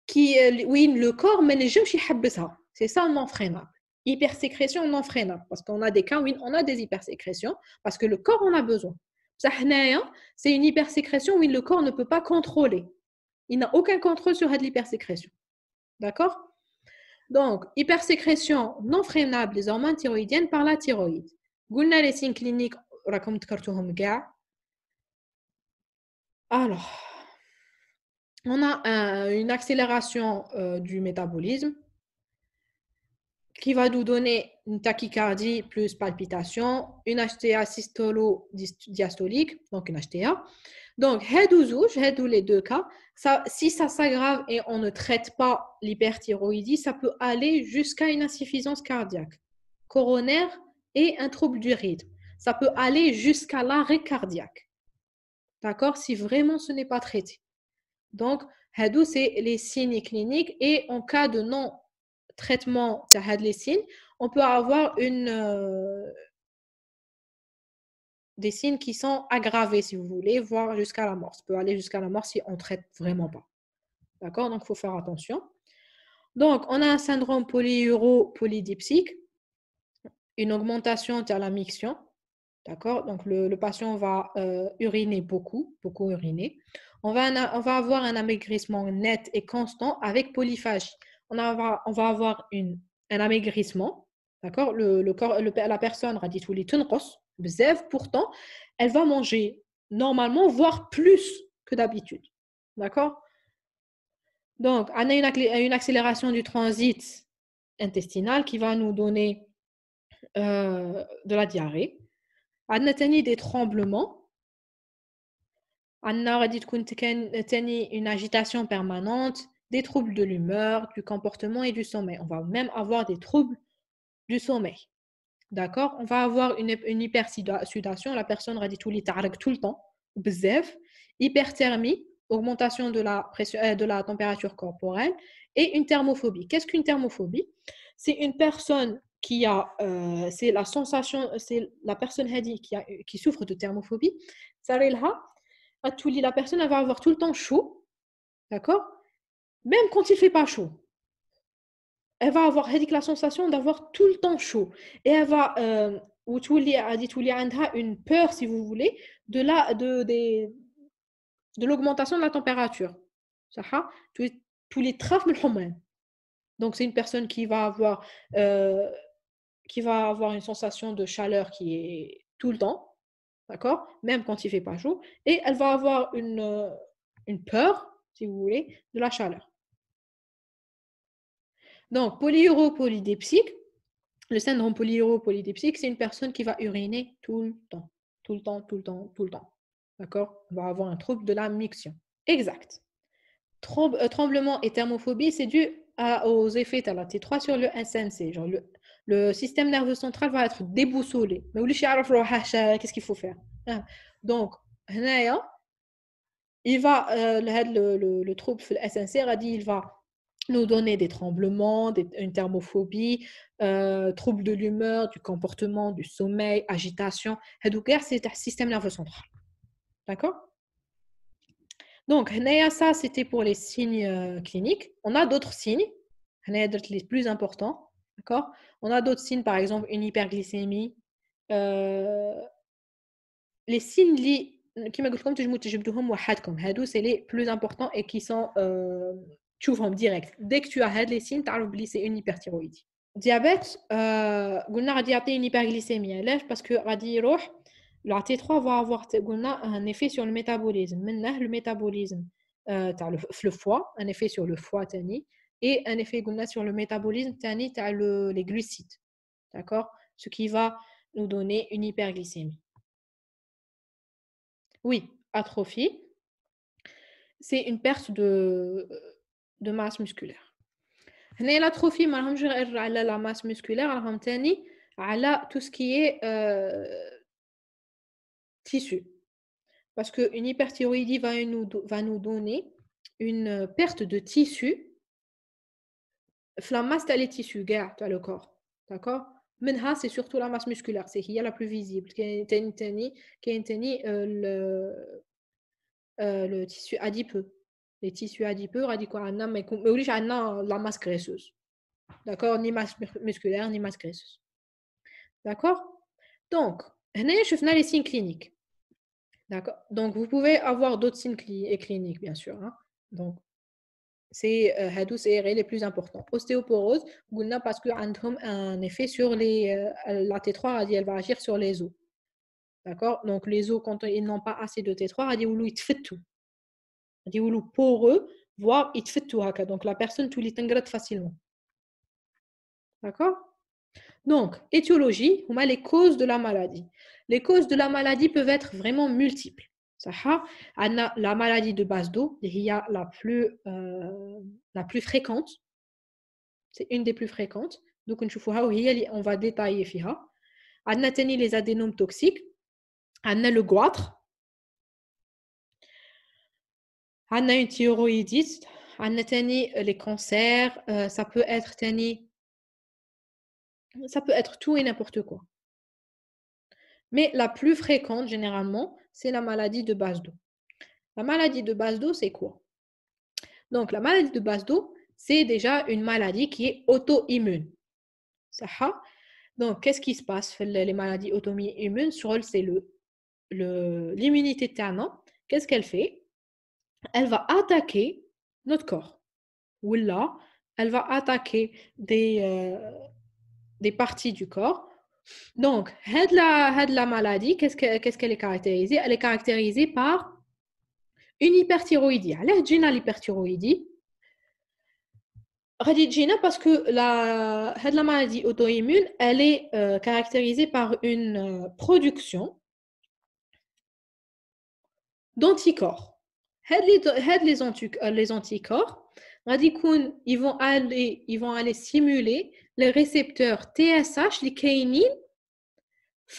qui euh, oui, le corps mais les ça. C'est ça non freinable. Hypersécrétion non freinable parce qu'on a des cas où on a des hypersécrétions parce que le corps en a besoin. Hein, c'est une hypersécrétion où le corps ne peut pas contrôler. Il n'a aucun contrôle sur l'hypersécrétion. D'accord donc, hypersécrétion non freinable des hormones thyroïdiennes par la thyroïde. قلنا les signes cliniques Alors, on a euh, une accélération euh, du métabolisme qui va nous donner une tachycardie plus palpitation, une HTA systolo-diastolique, donc une HTA, donc, ou les deux cas, si ça s'aggrave et on ne traite pas l'hyperthyroïdie, ça peut aller jusqu'à une insuffisance cardiaque, coronaire et un trouble du rythme. Ça peut aller jusqu'à l'arrêt cardiaque. D'accord Si vraiment ce n'est pas traité. Donc, Hadou, c'est les signes cliniques et en cas de non-traitement de les signes, on peut avoir une, euh, des signes qui sont aggravés, si vous voulez, voire jusqu'à la mort. Ça peut aller jusqu'à la mort si on ne traite vraiment pas. D'accord Donc, il faut faire attention. Donc, on a un syndrome polyuro-polydipsique, une augmentation de la miction. D'accord Donc, le, patient va euh, uriner beaucoup, beaucoup uriner. On va, on va avoir un amaigrissement net et constant avec polyphagie. On, va on va avoir une, un amaigrissement. D'accord le, le, corps, La personne, dit tous les pourtant, elle va manger normalement, voire plus que d'habitude. D'accord Donc, on a une accélération du transit intestinal qui va nous donner euh, de la diarrhée. On a des tremblements. On a une agitation permanente, des troubles de l'humeur, du comportement et du sommeil. On va même avoir des troubles du sommeil. D'accord On va avoir une, hyper hypersudation. La personne va dit tout le temps, Hyperthermie, augmentation de la, euh, de la température corporelle. Et une thermophobie. Qu'est-ce qu'une thermophobie C'est une personne qui a. Euh, c'est la sensation. C'est la personne qui, souffre de thermophobie. la personne va avoir tout le temps chaud. D'accord Même quand il ne fait pas chaud elle va avoir la sensation d'avoir tout le temps chaud. Et elle va, euh, dit une peur, si vous voulez, de la, de, des de l'augmentation de la température. ça Tous les trafs Donc, c'est une personne qui va avoir, euh, qui va avoir une sensation de chaleur qui est tout le temps, d'accord Même quand il fait pas chaud. Et elle va avoir une, euh, une peur, si vous voulez, de la chaleur. Donc, polyuro-polydépsique, le syndrome polyuro-polydépsique, c'est une personne qui va uriner tout le temps, tout le temps, tout le temps, tout le temps. D'accord On va avoir un trouble de la miction. Exact. Euh, tremblement et thermophobie, c'est dû aux effets de la T3 sur le SNC. Genre le, système nerveux central va être déboussolé. Mais oh, ah, ah, ah, qu'est-ce qu'il faut faire hein? Donc, il va, euh, le, trouble SNC trouble SNC, il va nous donner des tremblements, une thermophobie, euh, troubles de l'humeur, du comportement, du sommeil, agitation. c'est un système nerveux central. D'accord Donc, ça, c'était pour les signes euh, cliniques. On a d'autres signes, les plus importants. D'accord On a d'autres signes, par exemple, une hyperglycémie. Euh, les signes liés, comme c'est les plus importants et qui sont tu direct. Dès que tu as les signes, tu as une hyperthyroïdie. Diabète, on euh, as ah, une hyperglycémie. Parce que la T3 va avoir un effet sur le métabolisme. Maintenant, le métabolisme, euh, le foie, un effet sur le foie, et un effet sur le métabolisme, tu as les glucides. D'accord Ce qui va nous donner une hyperglycémie. Oui, atrophie. C'est une perte de. Euh, de masse musculaire هنا l'atrophie la masse musculaire راهم tout ce qui est euh, tissu parce qu'une hyperthyroïdie va nous, va nous donner une perte de tissu la masse les tissus gars le corps d'accord c'est surtout la masse musculaire c'est qui est la plus visible qui est euh, le, euh, le tissu adipeux les tissus adipeux, la masse graisseuse. D'accord Ni masse musculaire, ni masse graisseuse. D'accord Donc, on a les signes cliniques. D'accord Donc, vous pouvez avoir d'autres signes cliniques, bien sûr. Hein. Donc, c'est euh, les plus importants. Ostéoporose, parce que a un effet sur les. Euh, euh, la T3, elle va agir sur les os. D'accord Donc, les os, quand ils n'ont pas assez de T3, elle dit, il fait tout poreux, voire Donc la personne tout l'ingrate facilement. D'accord Donc, étiologie, on a les causes de la maladie. Les causes de la maladie peuvent être vraiment multiples. La maladie de base d'eau, il y a la plus, euh, la plus fréquente. C'est une des plus fréquentes. Donc, on va détailler. On a les adénomes toxiques. On a le goitre. On a une thyroïdite, on a euh, les cancers, euh, ça peut être ça peut être tout et n'importe quoi. Mais la plus fréquente généralement, c'est la maladie de base d'eau. La maladie de base d'eau, c'est quoi Donc la maladie de base d'eau, c'est déjà une maladie qui est auto-immune. Donc qu'est-ce qui se passe les maladies auto-immunes sur c'est le l'immunité le, qu'est-ce qu'elle fait elle va attaquer notre corps. Ou là, elle va attaquer euh, des, parties du corps. Donc, la, maladie, qu'est-ce qu'elle est caractérisée Elle est caractérisée par une hyperthyroïdie. Alors, une hyperthyroïdie parce que la, la maladie auto-immune, elle est euh, caractérisée par une euh, production d'anticorps les euh, les anticorps ils vont aller ils vont aller stimuler les récepteurs TSH les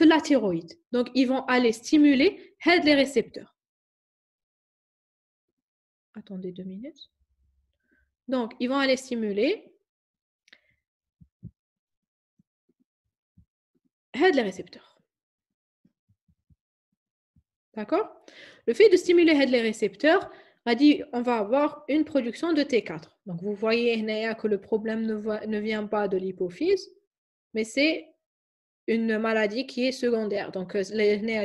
la thyroïde donc ils vont aller stimuler had les récepteurs attendez deux minutes donc ils vont aller stimuler had les récepteurs D'accord Le fait de stimuler les récepteurs, a dit on va avoir une production de T4. Donc vous voyez que le problème ne, ne vient pas de l'hypophyse, mais c'est une maladie qui est secondaire. Donc euh,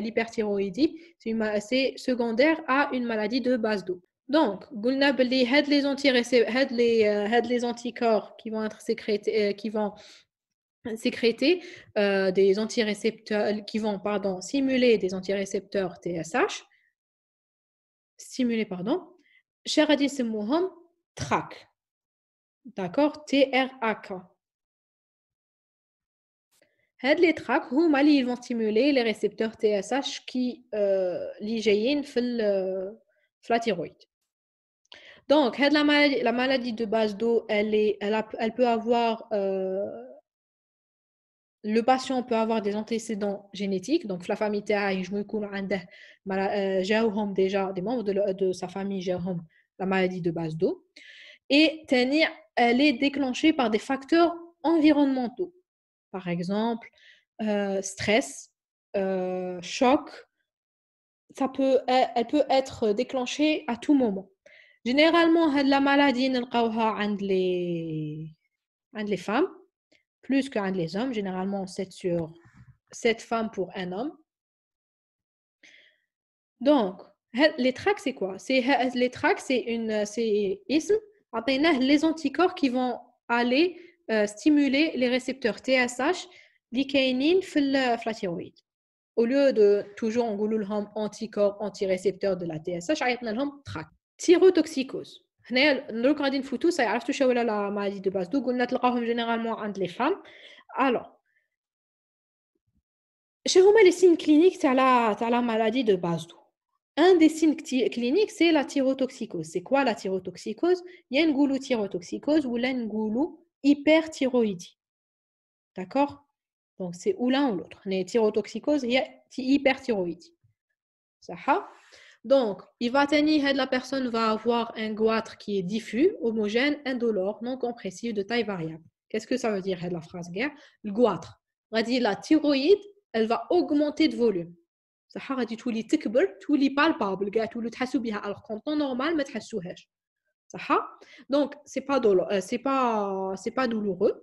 l'hyperthyroïdie, c'est secondaire à une maladie de base d'eau. Donc, les, euh, les anticorps qui vont être sécrétés, euh, qui vont sécréter euh, des antirécepteurs qui vont pardon, simuler des antirécepteurs TSH, simuler pardon, TRAC. D'accord TRAK. Les TRAC, ils vont stimuler les récepteurs TSH qui euh, la thyroïde. Donc, la maladie, la maladie de base d'eau, elle, elle, peut avoir euh, le patient peut avoir des antécédents génétiques. Donc, la famille a je déjà des membres de, sa famille, la maladie de base d'eau. Et elle est déclenchée par des facteurs environnementaux. Par exemple, stress, choc. Ça peut, elle peut être déclenchée à tout moment. Généralement, la maladie, les, les femmes plus qu'un les hommes, généralement 7 sur 7 femmes pour un homme. Donc, les tracts, c'est quoi Les tracts, c'est une c'est ism, les anticorps qui vont aller euh, stimuler les récepteurs TSH, l'ikainine, la thyroïde. Au lieu de toujours on anticorps, antirécepteurs de la TSH, on a TRAC. Thyrotoxicose nous avons une photos, j'ai appris que la maladie de base. on les généralement entre les femmes. Alors, chez vous, les signes cliniques de la maladie de base Un des signes cliniques, c'est la thyrotoxicose. C'est quoi la thyrotoxicose Il y a une thyrotoxicose ou une goulue hyperthyroïdie. D'accord Donc, c'est ou l'un ou l'autre. Non, thyrotoxicose, il y a hyperthyroïdie. Ça donc, il va tenir, la personne va avoir un goitre qui est diffus, homogène, indolore, non compressif, de taille variable. Qu'est-ce que ça veut dire, la phrase guerre Le goitre. La thyroïde, elle va augmenter de volume. ça va تولي tout تولي palpables, tout le تحسوا بها Alors, qu'en on normal, ما تحسوهاش Ça. Donc, euh, cest pas c'est pas, pas, pas douloureux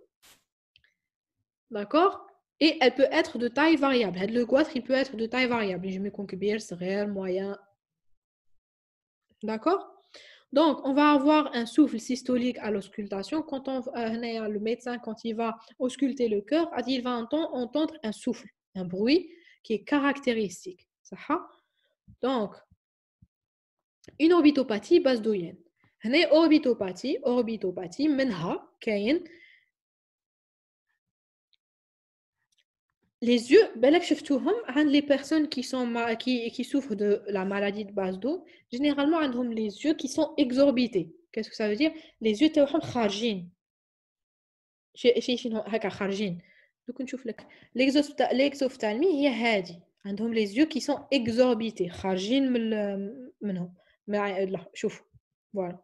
d'accord et elle peut être de taille variable Le goitre, il peut être de taille variable Je mets bien c'est réel, moyen D'accord donc, on va avoir un souffle systolique à l'auscultation. Quand on, le médecin, quand il va ausculter le cœur, il va entendre un souffle, un bruit qui est caractéristique. Donc, une orbitopathie basdoyenne, هنا orbitopathie, orbitopathie menha kain. les yeux, ben, hein, hein, les personnes qui, sont, qui, qui souffrent de la maladie de base d'eau, généralement, elles ont les yeux qui sont exorbités. Qu'est-ce que ça veut dire Les yeux, Donc, L'exophthalmie, elle a les yeux qui sont exorbités. Euh, voilà.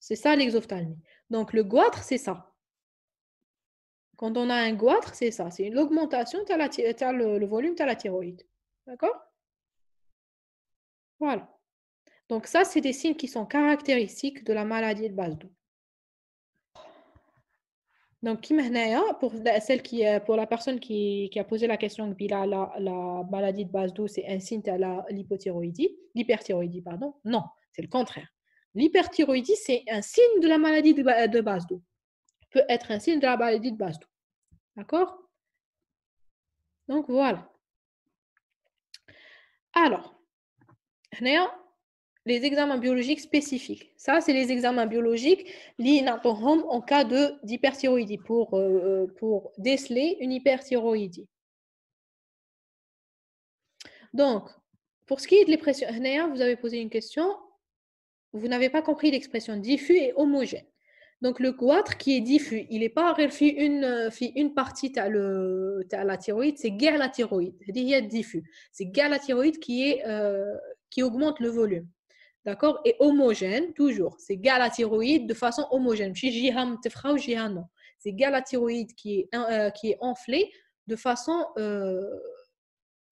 C'est ça l'exophthalmie. Donc, le goitre, c'est ça. Quand on a un goitre, c'est ça, c'est une augmentation, tu le, volume, tu la thyroïde. D'accord Voilà. Donc ça, c'est des signes qui sont caractéristiques de la maladie de Basedow. Donc, hein, pour celle qui euh, pour la personne qui, a posé la question la, maladie de base d'eau c'est un signe de l'hyperthyroïdie, pardon. Non, c'est le contraire. L'hyperthyroïdie, c'est un signe de la maladie de, base d'eau être un signe de la maladie de Bastou. D'accord Donc voilà. Alors, les examens biologiques spécifiques. Ça, c'est les examens biologiques liés en cas d'hyperthyroïdie pour, euh, euh, pour déceler une hyperthyroïdie. Donc, pour ce qui est de l'expression, vous avez posé une question, vous n'avez pas compris l'expression diffus et homogène. Donc le goitre qui est diffus, il n'est pas fait euh, une, partie de la thyroïde, c'est guère la thyroïde. Il y diffus. C'est guère la thyroïde qui, est, euh, qui augmente le volume. D'accord Et homogène, toujours. C'est guère la thyroïde de façon homogène. C'est guère la thyroïde qui est, euh, qui est enflée de façon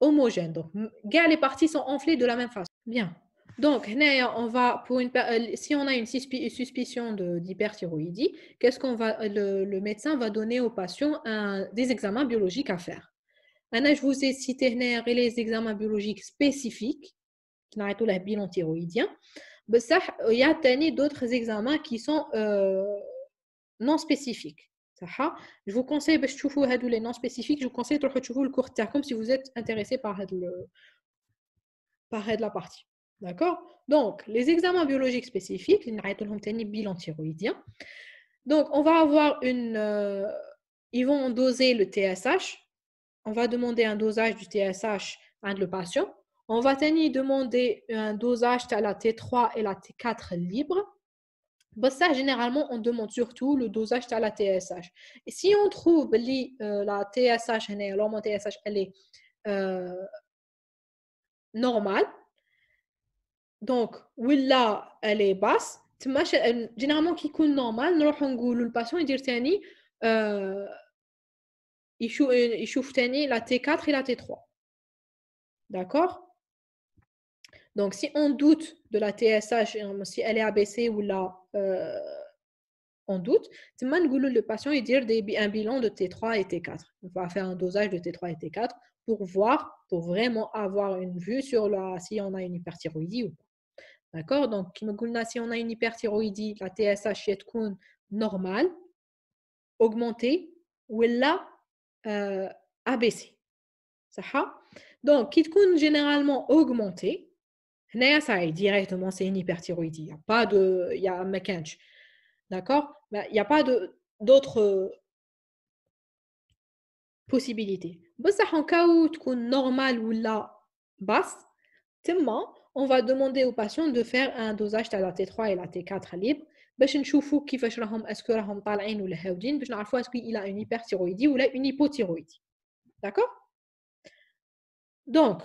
homogène. Donc guère les parties sont enflées de la même façon. Bien. Donc, on va euh, si on a une suspicion d'hyperthyroïdie, quest qu'on le, médecin va donner au patient des examens biologiques à faire. Maintenant, je vous ai cité les examens biologiques spécifiques, le bilan thyroïdien. Mais ben, ça, il y a d'autres examens qui sont euh, non spécifiques. Je vous conseille, si ben, vous les non spécifiques, je vous conseille de le court terme, si vous êtes intéressé par, le, par la partie. D'accord Donc, les examens biologiques spécifiques, bilan thyroïdien. Donc, on va avoir une. Euh, ils vont doser le TSH. On va demander un dosage du TSH à le patient. On va tenir demander un dosage à la T3 et la T4 libre. ça, généralement, on demande surtout le dosage à la TSH. Et si on trouve euh, la TSH, mon TSH, elle est euh, normale, donc, là, elle est basse. Généralement, qui est normal, le patient il dit euh, euh, il chauffe la T4 et la T3. D'accord Donc, si on doute de la TSH, si elle est abaissée ou là, doute, euh, on doute, le patient il dit un bilan de T3 et T4. On va faire un dosage de T3 et T4 pour voir, pour vraiment avoir une vue sur la, si on a une hyperthyroïdie ou pas. D'accord Donc, si on a une hyperthyroïdie, la TSH est normale, augmentée, ou l'a euh, abaissée. Donc, qui est généralement augmentée, directement, c'est une hyperthyroïdie. Il n'y a pas de. Il y a D'accord Il n'y bah, a pas d'autres euh, possibilités. Bah, en cas où normal ou la basse, tellement on va demander au patient de faire un dosage de la T3 et la T4 libre باش ce كيفاش a une hyperthyroïdie ou une hypothyroïdie d'accord donc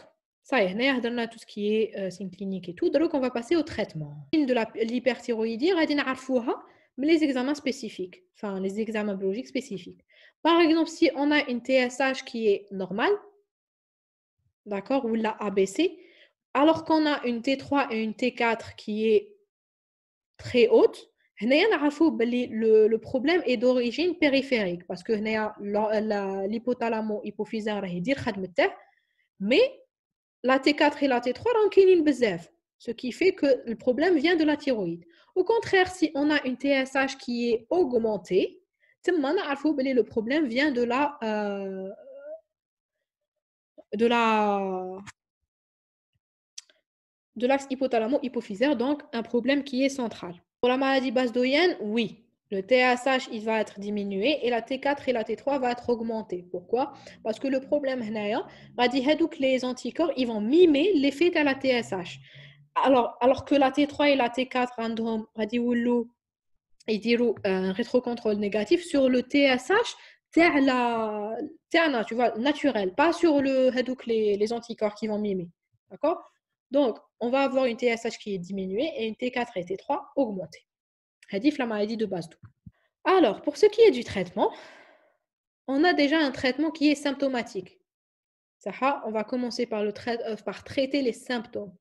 ça y est on a tout ce qui est euh, clinique, et tout donc on va passer au traitement de l'hyperthyroïdie on les examens spécifiques enfin les examens biologiques spécifiques par exemple si on a une TSH qui est normale d'accord ou la ABC alors qu'on a une T3 et une T4 qui est très haute, ben, le, problème est d'origine périphérique parce que l'hypothalamo hypophysaire mais la T4 et la T3 ont ce qui fait que le problème vient de la thyroïde. Au contraire, si on a une TSH qui est augmentée, ben, le problème vient de la euh, de la de l'axe hypothalamo-hypophysaire, donc un problème qui est central. Pour la maladie doyenne oui, le TSH il va être diminué et la T4 et la T3 va être augmentée. Pourquoi Parce que le problème que eh, les anticorps ils vont mimer l'effet de la TSH. Alors, alors que la T3 et la T4 random ils dire euh, un rétrocontrôle négatif sur le TSH la, tu vois, naturel, pas sur le eh, les, les anticorps qui vont mimer. D'accord donc, on va avoir une TSH qui est diminuée et une T4 et T3 augmentées. la maladie de base Alors, pour ce qui est du traitement, on a déjà un traitement qui est symptomatique. on va commencer par, le euh, par traiter les symptômes.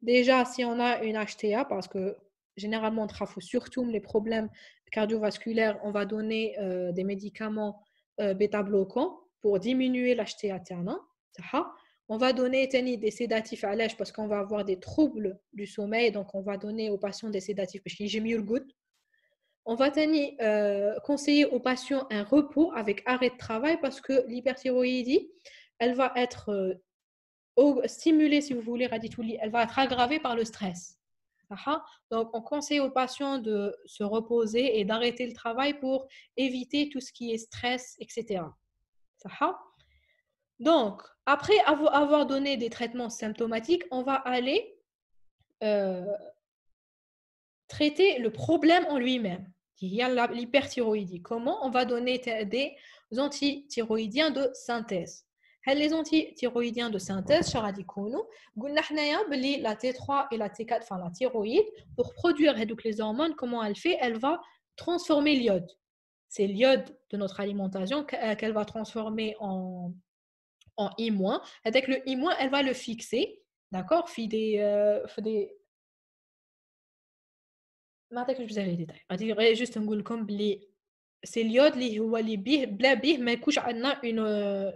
Déjà, si on a une HTA, parce que généralement, on travaille surtout les problèmes cardiovasculaires, on va donner euh, des médicaments euh, bêta-bloquants pour diminuer l'HTA on va donner des sédatifs à l'âge parce qu'on va avoir des troubles du sommeil, donc on va donner aux patients des sédatifs parce j'ai mieux le goût. On va euh, conseiller aux patients un repos avec arrêt de travail parce que l'hyperthyroïdie, elle va être euh, stimulée, si vous voulez, elle va être aggravée par le stress. Donc, on conseille aux patients de se reposer et d'arrêter le travail pour éviter tout ce qui est stress, etc. Donc, après avoir donné des traitements symptomatiques, on va aller euh, traiter le problème en lui-même. qui est l'hyperthyroïdie. Comment on va donner des antithyroïdiens de synthèse les antithyroïdiens de synthèse, la T3 et la T4, enfin la thyroïde, pour produire les hormones, comment elle fait Elle va transformer l'iode. C'est l'iode de notre alimentation qu'elle va transformer en, en I-. Avec le I-, elle va le fixer. D'accord des. Euh, des... fidé... ما que je vous vous les détails. Juste un juste un que l'iode, l'iode qui euh,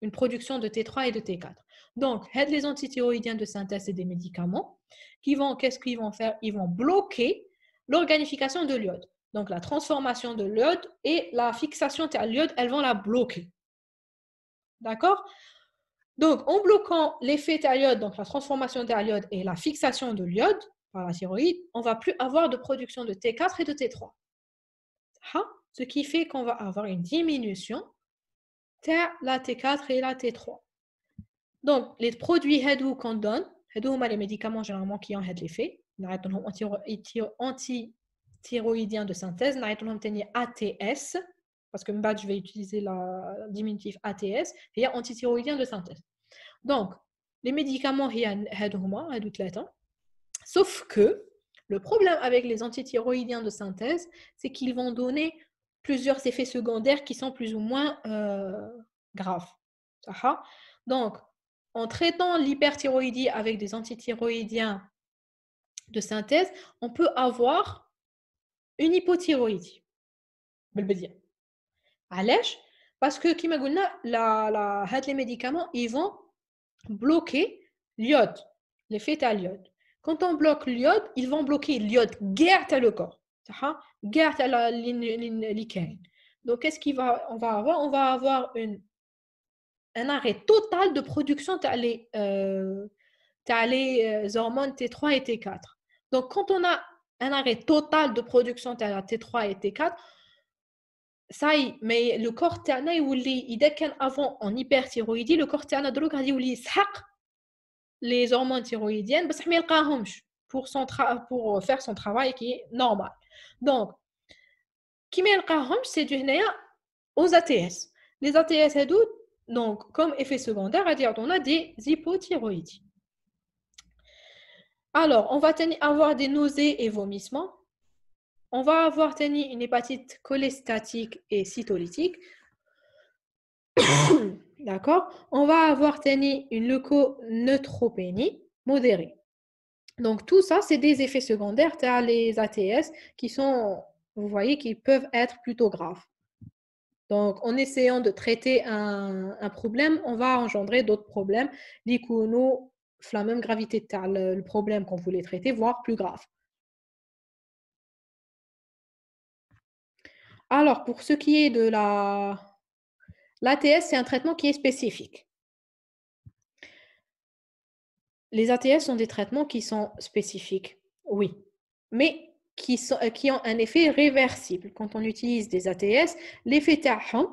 une production de T3 et de T4. Donc, les antithyroïdiens de synthèse et des médicaments qui vont, qu'est-ce qu'ils vont faire Ils vont bloquer l'organification de l'iode. Donc, la transformation de l'iode et la fixation de l'iode, elles vont la bloquer. D'accord Donc, en bloquant l'effet thériode, donc la transformation thyroïde et la fixation de l'iode par la thyroïde, on ne va plus avoir de production de T4 et de T3. Ce qui fait qu'on va avoir une diminution de la T4 et la T3. Donc, les produits qu'on donne, les médicaments généralement qui ont l'effet, anti thyroïdien de synthèse, ATS, parce que je vais utiliser la diminutif ATS, et antithyroïdien de synthèse. Donc, les médicaments, sauf que le problème avec les antithyroïdiens de synthèse, c'est qu'ils vont donner plusieurs effets secondaires qui sont plus ou moins euh, graves. Donc, en traitant l'hyperthyroïdie avec des antithyroïdiens de synthèse, on peut avoir une hypothyroïdie. Je le dire. Parce que que, médicaments vont bloquer l'iode, les ميديكامون vont بلوكي ليود لي l'iode. l'iode. ils vont bloquer l'iode, كاع corps. لو كور Guère donc qu'est-ce qui va on va avoir on va avoir une un arrêt total de production تاع les euh, euh, hormones T3 et T4 donc quand on a un arrêt total de production تاع T3 et T4 ça, mais le corps terna il voulait, il avant en hyperthyroïdie, le corps terna d'autre ou voulait sac les hormones thyroïdiennes, parce qu'il a pour son pour faire son travail qui est normal. Donc, qui met le carhomch, c'est du néa e aux ATS. Les ATS adultes, donc comme effet secondaire, à dire on a des hypothyroïdies. Alors, on va avoir des nausées et vomissements on va avoir tenu une hépatite cholestatique et cytolytique. D'accord On va avoir tenu une leuconeutropénie modérée. Donc tout ça, c'est des effets secondaires, as les ATS qui sont, vous voyez, qui peuvent être plutôt graves. Donc en essayant de traiter un, problème, on va engendrer d'autres problèmes, l'icono, la même gravité, le problème qu'on voulait traiter, voire plus grave. Alors, pour ce qui est de la... L'ATS, c'est un traitement qui est spécifique. Les ATS sont des traitements qui sont spécifiques, oui, mais qui, euh, ont un effet réversible. Quand on utilise des ATS, l'effet tahon,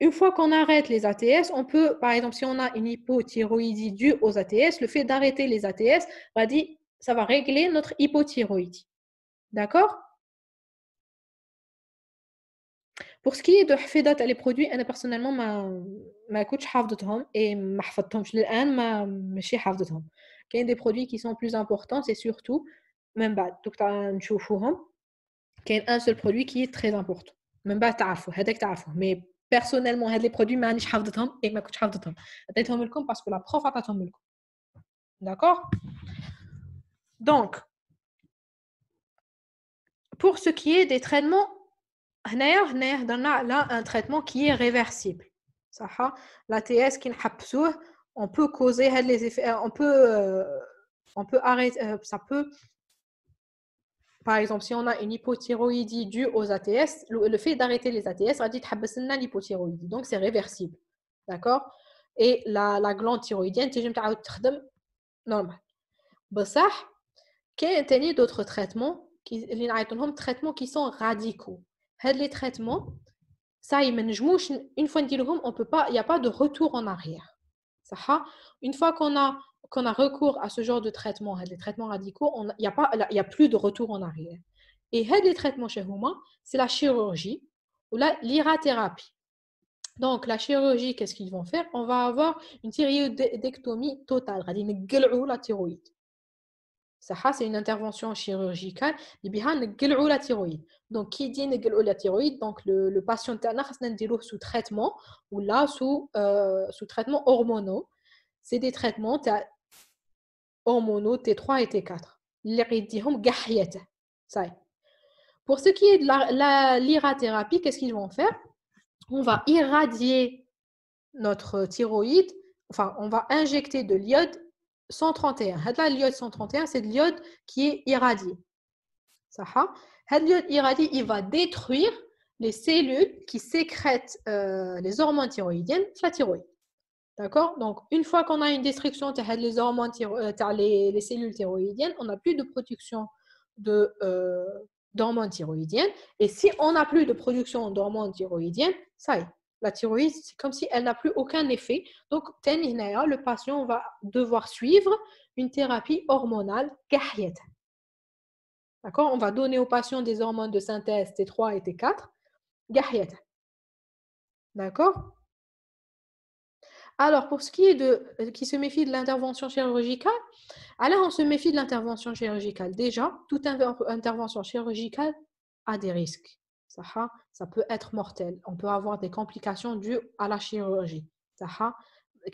e une fois qu'on arrête les ATS, on peut, par exemple, si on a une hypothyroïdie due aux ATS, le fait d'arrêter les ATS va dire, ça va régler notre hypothyroïdie. D'accord Pour ce qui est de حفظة les produits, أنا personnellement ما ما كنتش temps et ما حفظتهمش للآن ما Il y a des produits qui sont plus importants, c'est surtout même même بعد دوك y a un seul produit qui est très important. pas بعد as هذاك تعرفوه mais personnellement هاد les produits ما pas حافظتهم et ما كنتش حافظتهم. عطيتهم لكم parce que la prof a عطاتهم لكم. D'accord Donc pour ce qui est des traitements هنايا a هضرنا على ان تريتمون كي est صح لا تي اس كي نحبسوه on peut causer هاد les effets on peut on peut arrêter ça peut par exemple si on a une hypothyroïdie due aux ATS le, fait d'arrêter les ATS va dire تحبس لنا l'hypothyroïdie donc c'est réversible d'accord et la, glande thyroïdienne تجي تعاود تخدم normal بصح y a d'autres traitements qui a d'autres traitements qui sont radicaux les traitements, une fois y une une فوا on اون peut pas il y a pas de qu'on a recours à ce genre de traitement, les traitements radicaux, il n'y a, pas, y a plus de retour en arrière. Et les traitements chez humains, c'est la chirurgie ou la l'irathérapie. Donc, la chirurgie, qu'est-ce qu'ils vont faire On va avoir une thyroïdectomie totale, la thyroïde. Ça, c'est une intervention chirurgicale, la thyroïde. Donc, qui dit la thyroïde, donc le, le patient sous traitement ou là sous, euh, sous traitement hormonaux. C'est des traitements hormonaux T3 et T4. Ça Pour ce qui est de la, l'irathérapie, qu'est-ce qu'ils vont faire On va irradier notre thyroïde, enfin, on va injecter de l'iode 131. l'iode 131, c'est de l'iode qui est irradié. Ça il va détruire les cellules qui sécrètent euh, les hormones thyroïdiennes, la thyroïde. D'accord Donc, une fois qu'on a une destruction les hormones, euh, les, cellules thyroïdiennes, on n'a plus de production de, euh, d'hormones thyroïdiennes. Et si on n'a plus de production d'hormones thyroïdiennes, ça y est, la thyroïde, c'est comme si elle n'a plus aucun effet. Donc, le patient va devoir suivre une thérapie hormonale D'accord On va donner aux patients des hormones de synthèse T3 et T4. D'accord alors, pour ce qui est de euh, qui se méfie de l'intervention chirurgicale, alors on se méfie de l'intervention chirurgicale. Déjà, toute intervention chirurgicale a des risques. Ça, peut être mortel. On peut avoir des complications dues à la chirurgie. Ça,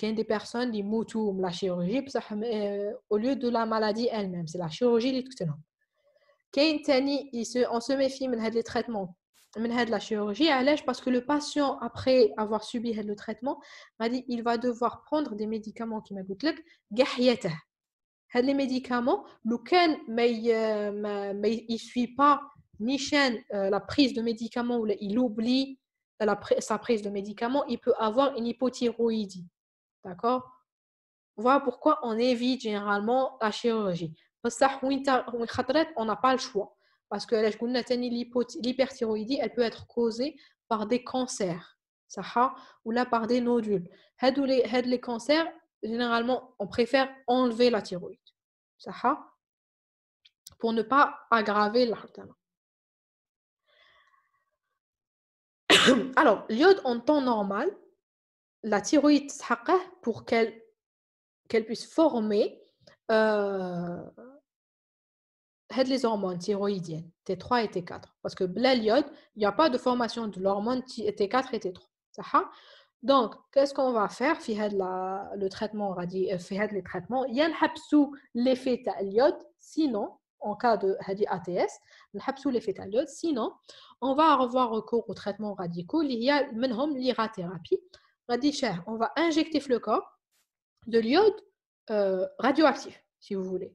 il y a des personnes qui moutoum la chirurgie euh, au lieu de la maladie elle-même. C'est la chirurgie qui est quand on se méfie de les traitements de la chirurgie علاش parce que le patient après avoir subi le traitement dit il va devoir prendre des médicaments qui sont لك les médicaments lequel ne suit pas suit euh، pas la prise de médicaments ou il oublie sa prise de médicaments il peut avoir une hypothyroïdie d'accord voilà pourquoi on évite généralement la chirurgie on n'a pas le choix parce que l'hyperthyroïdie elle peut être causée par des cancers ou par des nodules les cancers généralement on préfère enlever la thyroïde pour ne pas aggraver la alors l'iode en temps normal la thyroïde pour qu'elle qu'elle puisse former euh, les hormones thyroïdiennes, T3 et T4. Parce que l'iode, il n'y a pas de formation de l'hormone T4 et T3. Donc, qu'est-ce qu'on va faire le traitement, euh, les traitements Il y a l'effet l'iode, sinon, en cas de ATS, l'effet l'iode, sinon, on va avoir recours aux traitements radicaux, il y a l'irathérapie. On va injecter le corps de l'iode euh, radioactif, si vous voulez.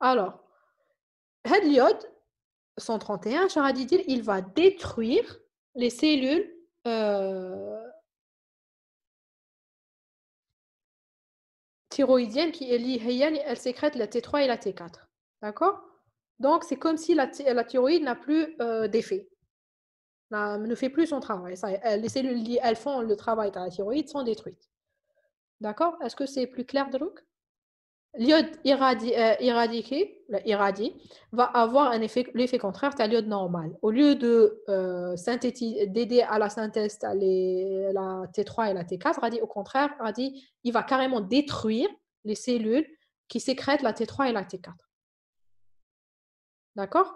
Alors, هاد l'iode 131, il va détruire les cellules euh, thyroïdiennes qui elles sécrètent la T3 et la T4. D'accord Donc, c'est comme si la, thyroïde n'a plus euh, d'effet, ne fait plus son travail. les cellules qui elles font le travail de la thyroïde sont détruites. D'accord Est-ce que c'est plus clair, Drouk l'iode irradié, euh, va avoir l'effet contraire à l'iode normal. Au lieu de euh, d'aider à la synthèse à la T3 et la T4, Radi, au contraire, il va carrément détruire les cellules qui sécrètent la T3 et la T4. D'accord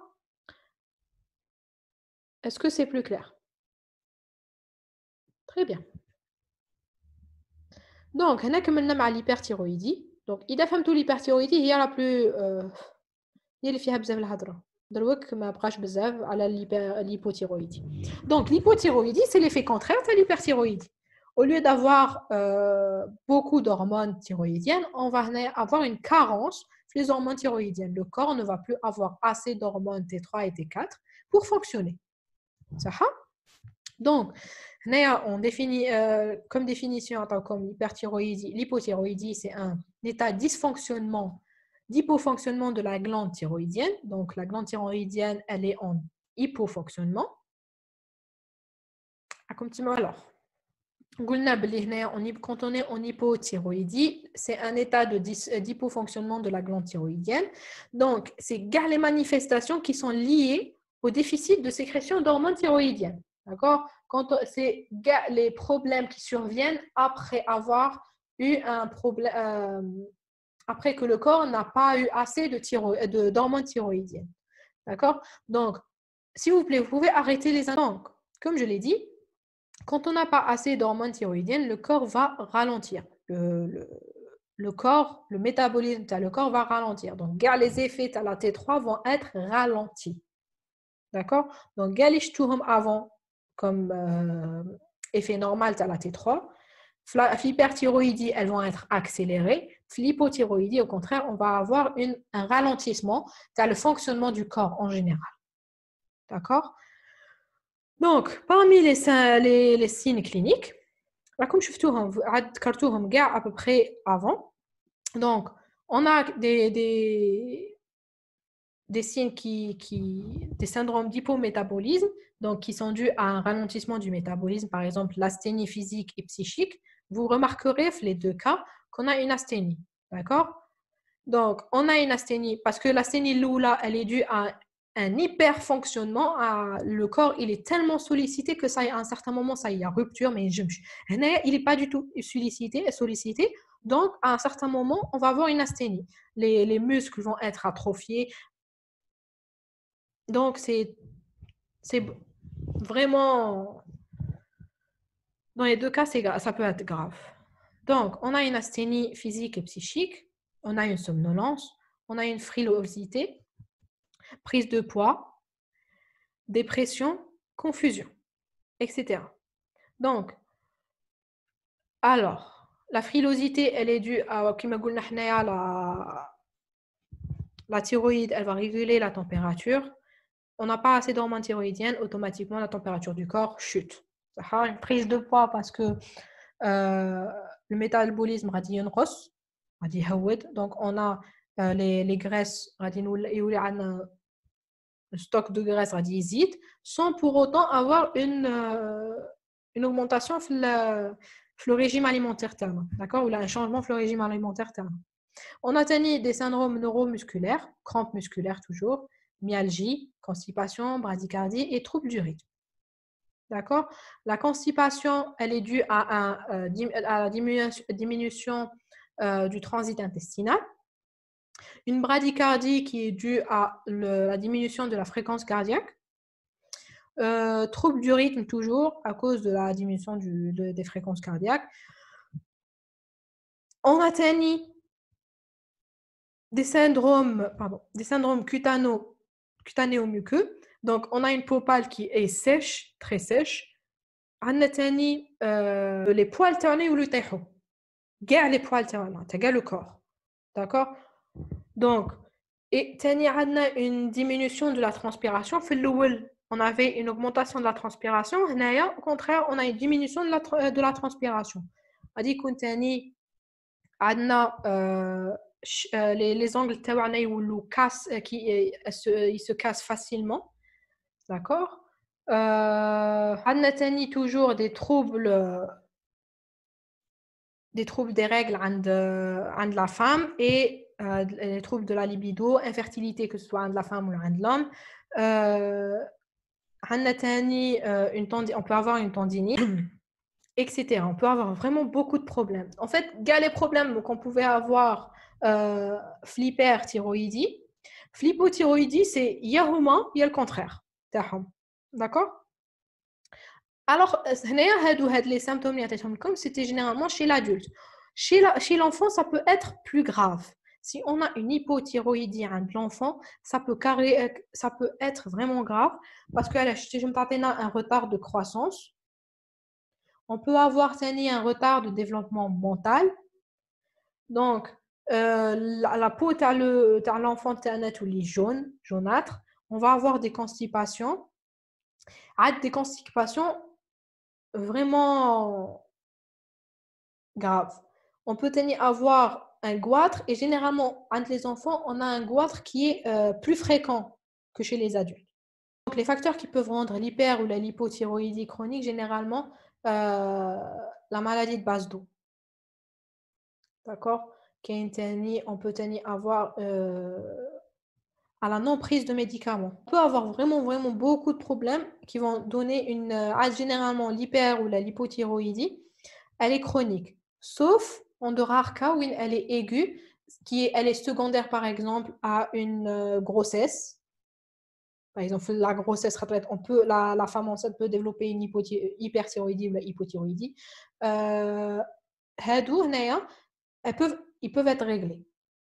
Est-ce que c'est plus clair Très bien. Donc, on a l'hyperthyroïdie. Donc, il a fait Donc l'hypothyroïdie, c'est l'effet contraire à l'hyperthyroïdie. Au lieu d'avoir beaucoup d'hormones thyroïdiennes, on va avoir une carence des hormones thyroïdiennes. Le corps ne va plus avoir assez d'hormones T3 et T4 pour fonctionner. Ça Donc, on définit euh, comme définition en tant l'hypothyroïdie, c'est un état dysfonctionnement, d'hypofonctionnement de la glande thyroïdienne. Donc, la glande thyroïdienne, elle est en hypofonctionnement. Alors, quand on est en hypothyroïdie, c'est un état euh, d'hypofonctionnement de la glande thyroïdienne. Donc, c'est les manifestations qui sont liées au déficit de sécrétion d'hormones thyroïdiennes. D'accord c'est les problèmes qui surviennent après avoir eu un problème, euh, après que le corps n'a pas eu assez de d'hormones thyroïdiennes. D'accord Donc, s'il vous plaît, vous pouvez arrêter les Donc, Comme je l'ai dit, quand on n'a pas assez d'hormones thyroïdiennes, le corps va ralentir. Le, le, corps, le métabolisme, le corps va ralentir. Donc, les effets, à la T3 vont être ralentis. D'accord Donc, avant comme euh, effet normal as la T3. L'hyperthyroïdie, elles vont être accélérées. L'hypothyroïdie, au contraire, on va avoir un ralentissement dans le fonctionnement du corps en général. D'accord Donc, parmi les, les, les signes cliniques, comme je vous à peu près avant, donc on a des des signes qui, des syndromes d'hypométabolisme, donc qui sont dus à un ralentissement du métabolisme, par exemple l'asthénie physique et psychique, vous remarquerez les deux cas qu'on a une asthénie, d'accord Donc on a une asthénie parce que l'asthénie loula, elle est due à un hyperfonctionnement, à le corps il est tellement sollicité que ça à un certain moment ça y a rupture, mais je, il n'est pas du tout sollicité, sollicité, donc, à un certain moment, on va avoir une asthénie. Les, les muscles vont être atrophiés, donc, c'est vraiment... Dans les deux cas, ça peut être grave. Donc, on a une asthénie physique et psychique, on a une somnolence, on a une frilosité, prise de poids, dépression, confusion, etc. Donc, alors, la frilosité, elle est due à, la, la thyroïde, elle va réguler la température on n'a pas assez d'hormones thyroïdiennes, automatiquement la température du corps chute. Une prise de poids parce que euh, le métabolisme radion ross, donc on a graisses euh, les, les, graisses un euh, stock de graisse hésite, sans pour autant avoir une, une augmentation sur le régime alimentaire terme, d'accord Ou là, un changement sur le régime alimentaire terme. On atteint des syndromes neuromusculaires, crampes musculaires toujours, myalgie, constipation, bradycardie et troubles du rythme. D'accord La constipation, elle est due à, euh, la diminution euh, du transit intestinal. Une bradycardie qui est due à la diminution de la fréquence cardiaque. Euh, trouble du rythme toujours à cause de la diminution des fréquences cardiaques. On atteignit des syndromes, des syndromes cutanaux cutané au muqueux. Donc, on a une peau pâle qui est sèche, très sèche. On a euh, les poils ternés ou le taïho. Gare les poils ternés, t'as le corps. D'accord Donc, et on a une diminution de la transpiration. On avait une augmentation de la transpiration. Au contraire, on a une diminution de la, euh, de la transpiration. On a euh, euh, les, les ongles cassent, euh, qui euh, se, ils se cassent facilement. D'accord euh, On toujours des troubles des troubles des règles de la femme et les troubles de la libido, infertilité que ce soit de la femme ou de l'homme. Euh, on peut avoir une tendinite, etc. On peut avoir vraiment beaucoup de problèmes. En fait, il les problèmes qu'on pouvait avoir euh, thyroïdie, Flipothyroïdie, c'est moins, il y a le contraire. D'accord Alors, les symptômes, comme c'était généralement chez l'adulte. Chez l'enfant, ça peut être plus grave. Si on a une hypothyroïdie de l'enfant, ça peut, euh, ça peut être vraiment grave parce que je me un retard de croissance. On peut avoir un retard de développement mental. Donc, euh, la peau, tu l'enfant, tu jaune, jaunâtre. On va avoir des constipations. Ah, des constipations vraiment graves. On peut avoir un goitre et généralement, entre les enfants, on a un goitre qui est euh, plus fréquent que chez les adultes. Donc, les facteurs qui peuvent rendre l'hyper ou la lipothyroïdie chronique, généralement, euh, la maladie de base d'eau. D'accord qu'on on peut tenir avoir euh, à la non-prise de médicaments. On peut avoir vraiment, vraiment beaucoup de problèmes qui vont donner une... Euh, généralement, l'hyper ou la hypothyroïdie. elle est chronique, sauf en de rares cas où elle est aiguë, qui est, elle est secondaire, par exemple, à une euh, grossesse. Par exemple, la grossesse, on peut, la, femme enceinte peut développer une hyperthyroïdie ou la hypothyroïdie. Euh, elles peuvent ils peuvent être réglés.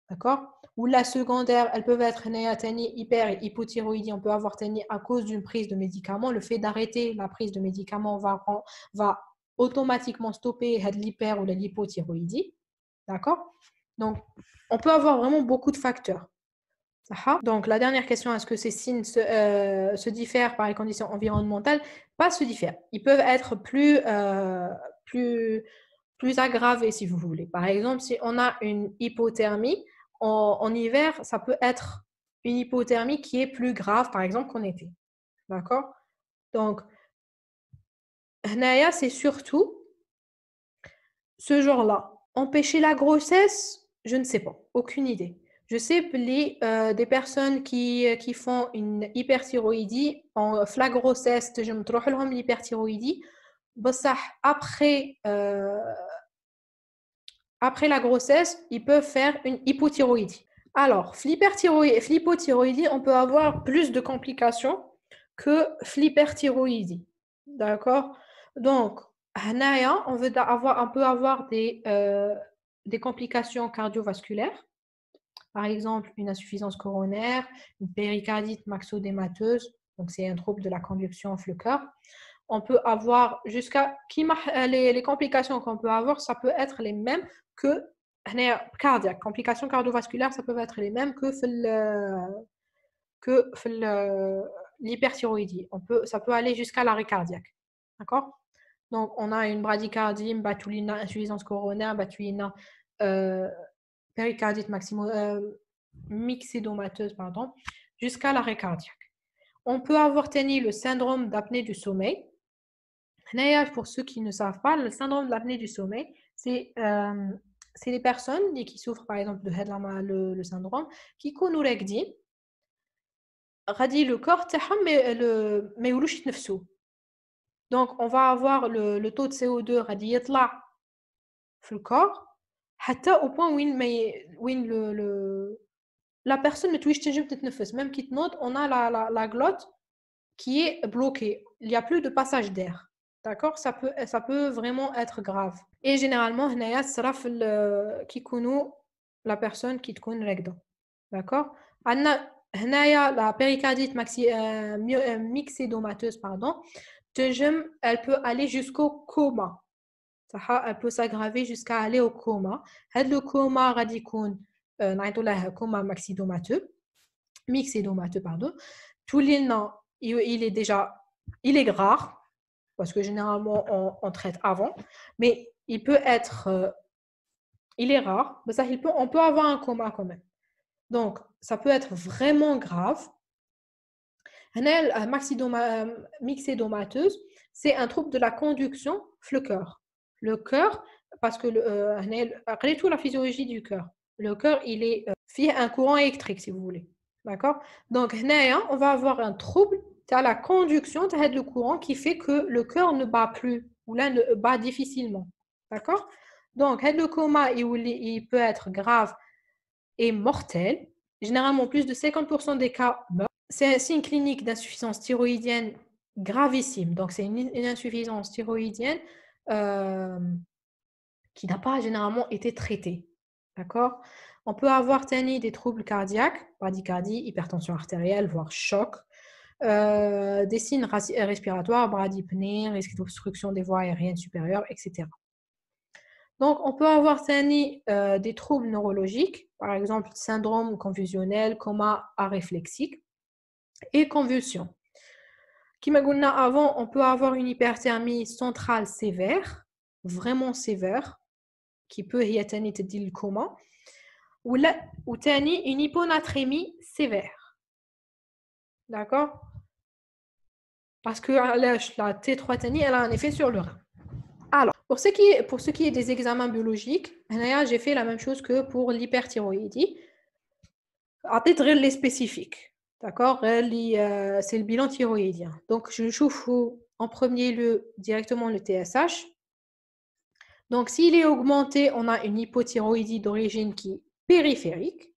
D'accord Ou la secondaire, elles peuvent être néatanie hyper et hypothyroïdie. On peut avoir tanie à cause d'une prise de médicaments. Le fait d'arrêter la prise de médicaments va, va automatiquement stopper l'hyper ou l'hypothyroïdie. D'accord Donc, on peut avoir vraiment beaucoup de facteurs. Donc, la dernière question, est-ce que ces signes se, euh, diffèrent par les conditions environnementales Pas se diffèrent. Ils peuvent être plus, euh, plus plus aggravée, si vous voulez. Par exemple, si on a une hypothermie, en, hiver, ça peut être une hypothermie qui est plus grave, par exemple, qu'en été. D'accord Donc, Naya, c'est surtout ce genre-là. Empêcher la grossesse, je ne sais pas, aucune idée. Je sais les, euh, des personnes qui, euh, qui, font une hyperthyroïdie, en flag grossesse, je me trouve l'hyperthyroïdie, bah, après euh, après la grossesse, ils peuvent faire une hypothyroïdie. Alors, flipothyroïdie, on peut avoir plus de complications que flipperthyroïdie. D'accord Donc, on, veut peut avoir euh, des, complications cardiovasculaires, par exemple une insuffisance coronaire, une péricardite maxodémateuse, donc c'est un trouble de la conduction le cœur. On peut avoir jusqu'à les complications qu'on peut avoir, ça peut être les mêmes que cardiaque, complications cardiovasculaires, ça peut être les mêmes que que l'hyperthyroïdie. On peut, ça peut aller jusqu'à l'arrêt cardiaque. D'accord Donc, on a une bradycardie, une batulina, insuffisance coronaire, batulina, euh, péricardite maximo, euh, pardon, jusqu'à l'arrêt cardiaque. On peut avoir tenu le syndrome d'apnée du sommeil. Pour ceux qui ne savent pas, le syndrome d'apnée du sommeil, c'est euh, c'est les personnes qui souffrent par exemple de Hedlama, le, syndrome, qui connaissent radie le corps mais euh, le mais Donc on va avoir le, taux de CO2 qui là le corps, au point où, il, mais, le, la personne ne touche pas Même qu'il note, on a la, la, la glotte qui est bloquée. Il n'y a plus de passage d'air. D'accord ça peut, ça peut vraiment être grave. Et généralement, هنايا السرف كيكونوا la personne qui تكون راكده. D'accord عندنا la péricardite mixédomateuse euh, euh, pardon, elle peut aller jusqu'au coma. Elle peut s'aggraver jusqu'à aller au coma. le coma غادي يكون نعيطوا لها كوما ماكسيدوماتو pardon. Tout le il est déjà il est grave parce que généralement on, traite avant, mais il peut être, euh, il est rare, mais ça, il peut, on peut avoir un coma quand même. Donc, ça peut être vraiment grave. Euh, mixé euh, mixédomateuse, c'est un trouble de la conduction, le cœur. Le cœur, parce que après tout la physiologie du cœur, le cœur, il est euh, un courant électrique, si vous voulez. D'accord Donc, hein, on va avoir un trouble tu as la conduction, tu as le courant qui fait que le cœur ne bat plus ou là ne bat difficilement. D'accord Donc, le coma, il peut être grave et mortel. Généralement, plus de 50% des cas meurent. C'est un signe clinique d'insuffisance thyroïdienne gravissime. Donc, c'est une, insuffisance thyroïdienne euh, qui n'a pas généralement été traitée. D'accord On peut avoir des troubles cardiaques, bradycardie, hypertension artérielle, voire choc. Euh, des signes respiratoires, bradypnée, risque d'obstruction des voies aériennes supérieures, etc. Donc, on peut avoir euh, des troubles neurologiques, par exemple syndrome confusionnel, coma aréflexique et convulsion. Comme avant, on peut avoir une hyperthermie centrale sévère, vraiment sévère, qui peut y atteindre le coma, ou, une hyponatrémie sévère. D'accord parce que euh, la, la T3 elle a un effet sur le rein. Alors, pour ce qui est, pour ce qui des examens biologiques, j'ai fait la même chose que pour l'hyperthyroïdie. À titre les spécifiques, d'accord euh, C'est le bilan thyroïdien. Donc, je chauffe en premier lieu directement le TSH. Donc, s'il est augmenté, on a une hypothyroïdie d'origine qui est périphérique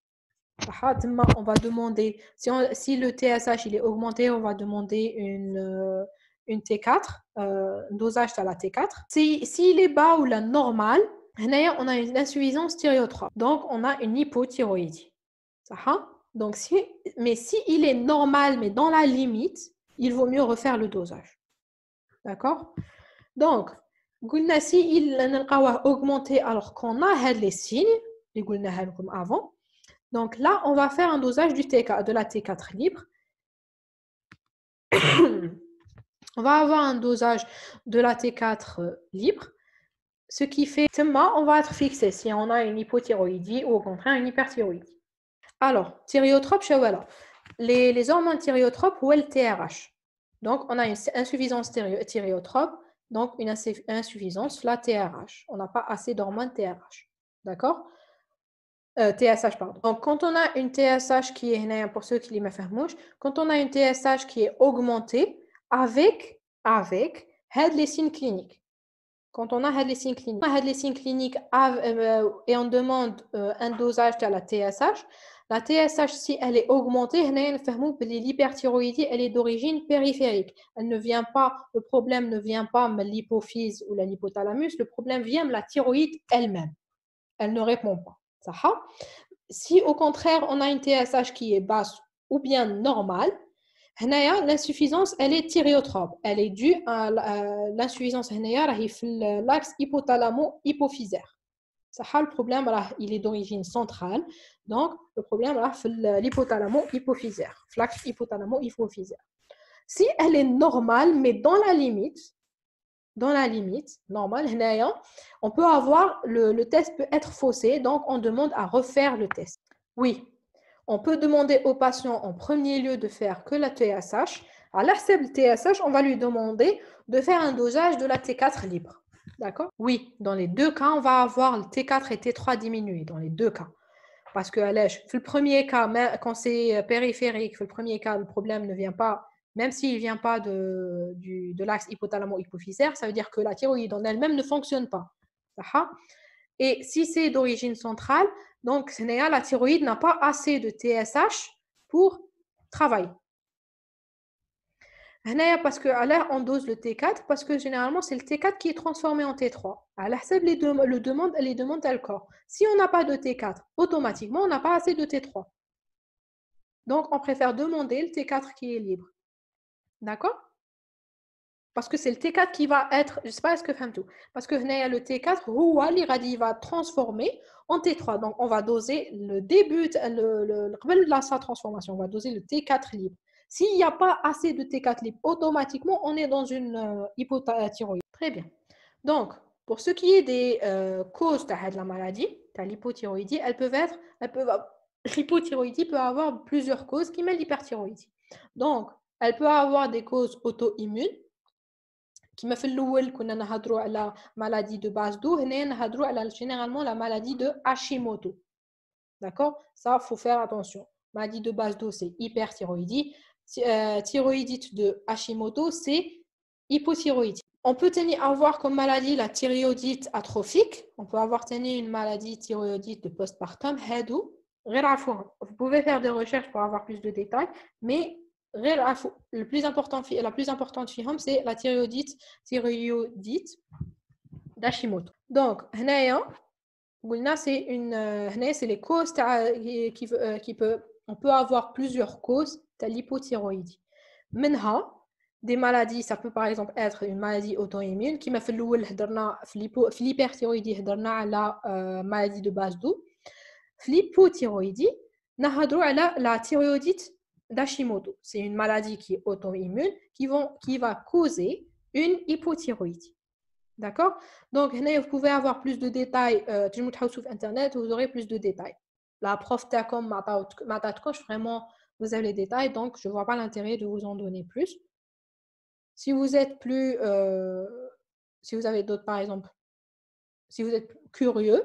on va demander, si, le TSH il est augmenté, on va demander une, euh, une T4, euh, un dosage de la T4. S'il si, est bas ou la normale, on a une insuffisance thyréotrope. Donc, on a une hypothyroïdie. Donc, si, mais s'il il est normal, mais dans la limite, il vaut mieux refaire le dosage. D'accord Donc, si il a augmenté alors qu'on a les signes, les comme avant, donc là, on va faire un dosage du de la T4 libre. on va avoir un dosage de la T4 libre, ce qui fait on va être fixé si on a une hypothyroïdie ou au contraire une hyperthyroïdie. Alors, chez voilà. Les, les hormones thyriotropes ou TRH. Donc, on a une insuffisance thyriotrope, donc une insuffisance, la TRH. On n'a pas assez d'hormones TRH. D'accord TSH euh, pardon. Donc quand on a une TSH qui est pour ceux qui les quand on a une TSH qui est augmentée avec avec les signes cliniques. Quand on a les signes cliniques, les signes cliniques euh, et on demande euh, un dosage de la TSH, la TSH si elle est augmentée, l'hyperthyroïdie elle est d'origine périphérique. Elle ne vient pas le problème ne vient pas de l'hypophyse ou l'hypothalamus, le problème vient de la thyroïde elle-même. Elle ne répond pas. Si au contraire, on a une TSH qui est basse ou bien normale, l'insuffisance, elle est thyréotrope. Elle est due à l'insuffisance l'axe hypothalamo-hypophysaire. Le problème, il est d'origine centrale. Donc, le problème, l'hypothalamo-hypophysaire. L'axe hypothalamo-hypophysaire. Si elle est normale, mais dans la limite, dans la limite normal, on peut avoir le, test peut être faussé, donc on demande à refaire le test. Oui, on peut demander au patient en premier lieu de faire que la TSH. À l'accepte TSH, on va lui demander de faire un dosage de la T4 libre. D'accord Oui, dans les deux cas, on va avoir le T4 et T3 diminués, dans les deux cas. Parce que, à le premier cas, quand c'est périphérique, le premier cas, le problème ne vient pas même s'il ne vient pas de, l'axe hypothalamo-hypophysaire, ça veut dire que la thyroïde en elle-même ne fonctionne pas. Et si c'est d'origine centrale, donc la thyroïde n'a pas assez de TSH pour travailler. Parce que alors, on dose le T4 parce que généralement c'est le T4 qui est transformé en T3. Alors, les, le demande, les demandes le corps. Si on n'a pas de T4, automatiquement on n'a pas assez de T3. Donc on préfère demander le T4 qui est libre. D'accord Parce que c'est le T4 qui va être, je ne sais pas, est-ce que tout Parce que le T4, il va transformer en T3. Donc, on va doser le début, le, le, de sa transformation, on va doser le T4 libre. S'il n'y a pas assez de T4 libre, automatiquement, on est dans une euh, hypothyroïde. Euh, Très bien. Donc, pour ce qui est des euh, causes de la maladie, de l'hypothyroïdie, elles peuvent être, l'hypothyroïdie peut avoir plusieurs causes qui à l'hyperthyroïdie. Donc, elle peut avoir des causes auto-immunes qui me fait l'ouel qu'on a la maladie de base d'eau généralement la maladie de Hashimoto d'accord ça faut faire attention maladie de base d'eau c'est hyperthyroïdie euh, thyroïdite de Hashimoto c'est hypothyroïdie on peut tenir, avoir comme maladie la thyroïdite atrophique on peut avoir tenir une maladie thyroïdite de postpartum vous pouvez faire des recherches pour avoir plus de détails mais ah, le plus important, la plus importante chez c'est la thyroïdite, thyroïdite d'Hashimoto. Donc, c'est une, euh, c'est les causes qui, euh, qui peut, on peut avoir plusieurs causes de l'hypothyroïdie. des maladies, ça peut par exemple être une maladie auto-immune, qui m'a fait l'hyperthyroïdie, la euh, maladie de base d'eau. L'hypothyroïdie, la thyroïdite d'Hashimoto. C'est une maladie qui est auto-immune qui, qui va causer une hypothyroïdie. D'accord Donc, vous pouvez avoir plus de détails. Euh, sur Internet, vous aurez plus de détails. La prof Tacom, Matatkoche, vraiment, vous avez les détails. Donc, je ne vois pas l'intérêt de vous en donner plus. Si vous êtes plus. Euh, si vous avez d'autres, par exemple, si vous êtes curieux,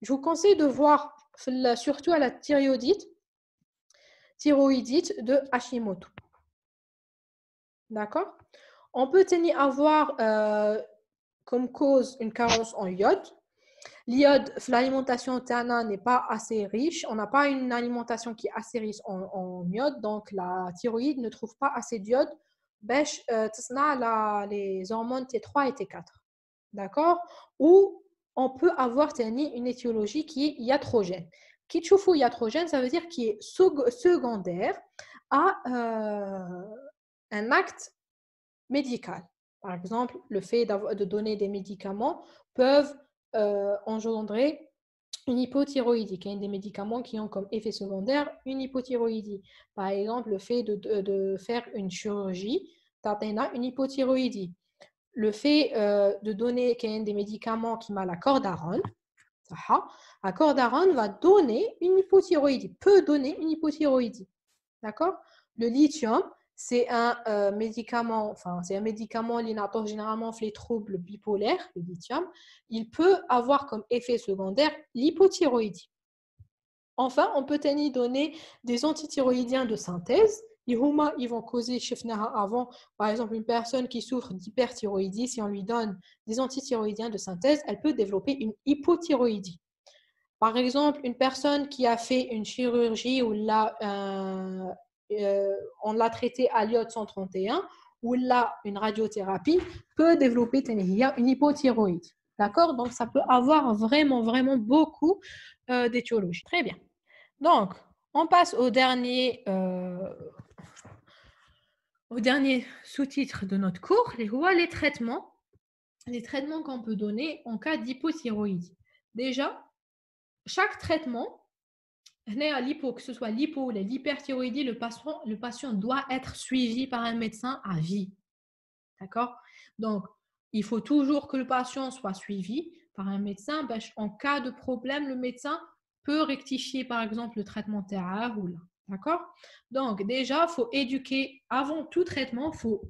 je vous conseille de voir, surtout à la thyroïdite, thyroïdite de Hashimoto. D'accord On peut tenir avoir euh, comme cause une carence en iode. L'iode, l'alimentation n'est pas assez riche. On n'a pas une alimentation qui est assez riche en, iode. Donc, la thyroïde ne trouve pas assez d'iode. Bêche, euh, les hormones T3 et T4. D'accord Ou on peut avoir une étiologie qui est iatrogène. Kitchoufou iatrogène, ça veut dire qu'il est secondaire à euh, un acte médical. Par exemple, le fait de donner des médicaments peuvent euh, engendrer une hypothyroïdie, qui des médicaments qui ont comme effet secondaire une hypothyroïdie. Par exemple, le fait de, faire une chirurgie, t'atteindra une hypothyroïdie. Le fait euh, de donner des médicaments qui m'a la cordarone, la cordarone va donner une hypothyroïdie, peut donner une hypothyroïdie. D'accord Le lithium, c'est un euh, médicament, enfin, c'est un médicament généralement les troubles bipolaires, le lithium. Il peut avoir comme effet secondaire l'hypothyroïdie. Enfin, on peut y donner des antithyroïdiens de synthèse ils vont causer avant. Par exemple, une personne qui souffre d'hyperthyroïdie, si on lui donne des antithyroïdiens de synthèse, elle peut développer une hypothyroïdie. Par exemple, une personne qui a fait une chirurgie où là, euh, euh, on l'a traité à l'iode 131 ou là une radiothérapie peut développer une hypothyroïde. D'accord Donc ça peut avoir vraiment, vraiment beaucoup euh, Très bien. Donc, on passe au dernier, euh, au dernier sous-titre de notre cours, les, les traitements, les traitements qu'on peut donner en cas d'hypothyroïdie. Déjà, chaque traitement, à l'hypo, que ce soit l'hypo ou l'hyperthyroïdie, le patient, le patient doit être suivi par un médecin à vie. D'accord Donc, il faut toujours que le patient soit suivi par un médecin. Ben, en cas de problème, le médecin peut rectifier, par exemple, le traitement TAR ou là. D'accord Donc déjà, il faut éduquer avant tout traitement, il faut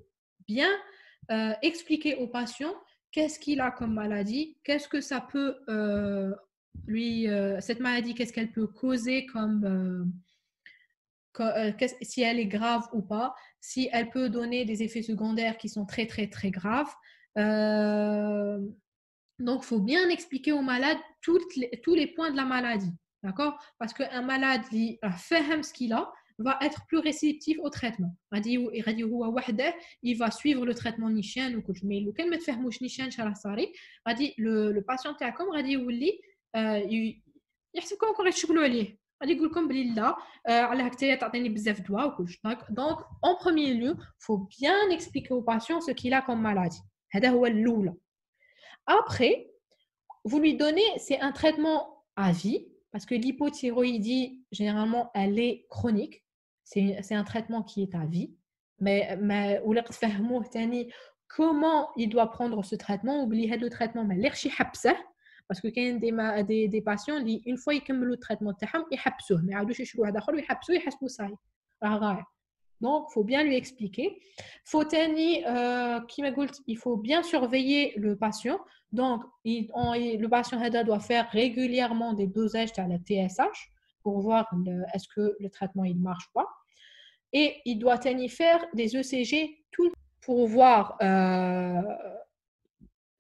bien euh, expliquer au patient qu'est-ce qu'il a comme maladie, qu'est-ce que ça peut euh, lui, euh, cette maladie, qu'est-ce qu'elle peut causer comme, si elle est grave ou pas, si elle peut donner des effets secondaires qui sont très très très graves. donc, il faut bien expliquer au malade tous les points de la maladie. D'accord Parce qu'un malade qui euh, fait ce qu'il a va être plus réceptif au traitement. Il va suivre le traitement Nishan ou Kouch. Mais lequel met faire mouche Nishan Chalasari Le patient est comme Radi Ouli. Euh, il y euh, a ce qu'on a encore à lui. Donc, en premier lieu, il faut bien expliquer au patient ce qu'il a comme maladie. Après, vous lui donnez, c'est un traitement à vie, parce que l'hypothyroïdie, généralement, elle est chronique. C'est, c'est un traitement qui est à vie. Mais, mais ou l'air de faire comment il doit prendre ce traitement, oublier le traitement, mais l'air chihapsa. Parce que quand des, des, des patients, une fois qu'ils ont le traitement, ils le traitement. Mais ils ont le Ils traitement. Ils ont le traitement. Donc, il faut bien lui expliquer. Euh, il faut bien surveiller le patient. Donc, il, le patient doit faire régulièrement des dosages à la TSH pour voir est-ce que le traitement il marche pas. Et il doit faire des ECG tout pour voir euh,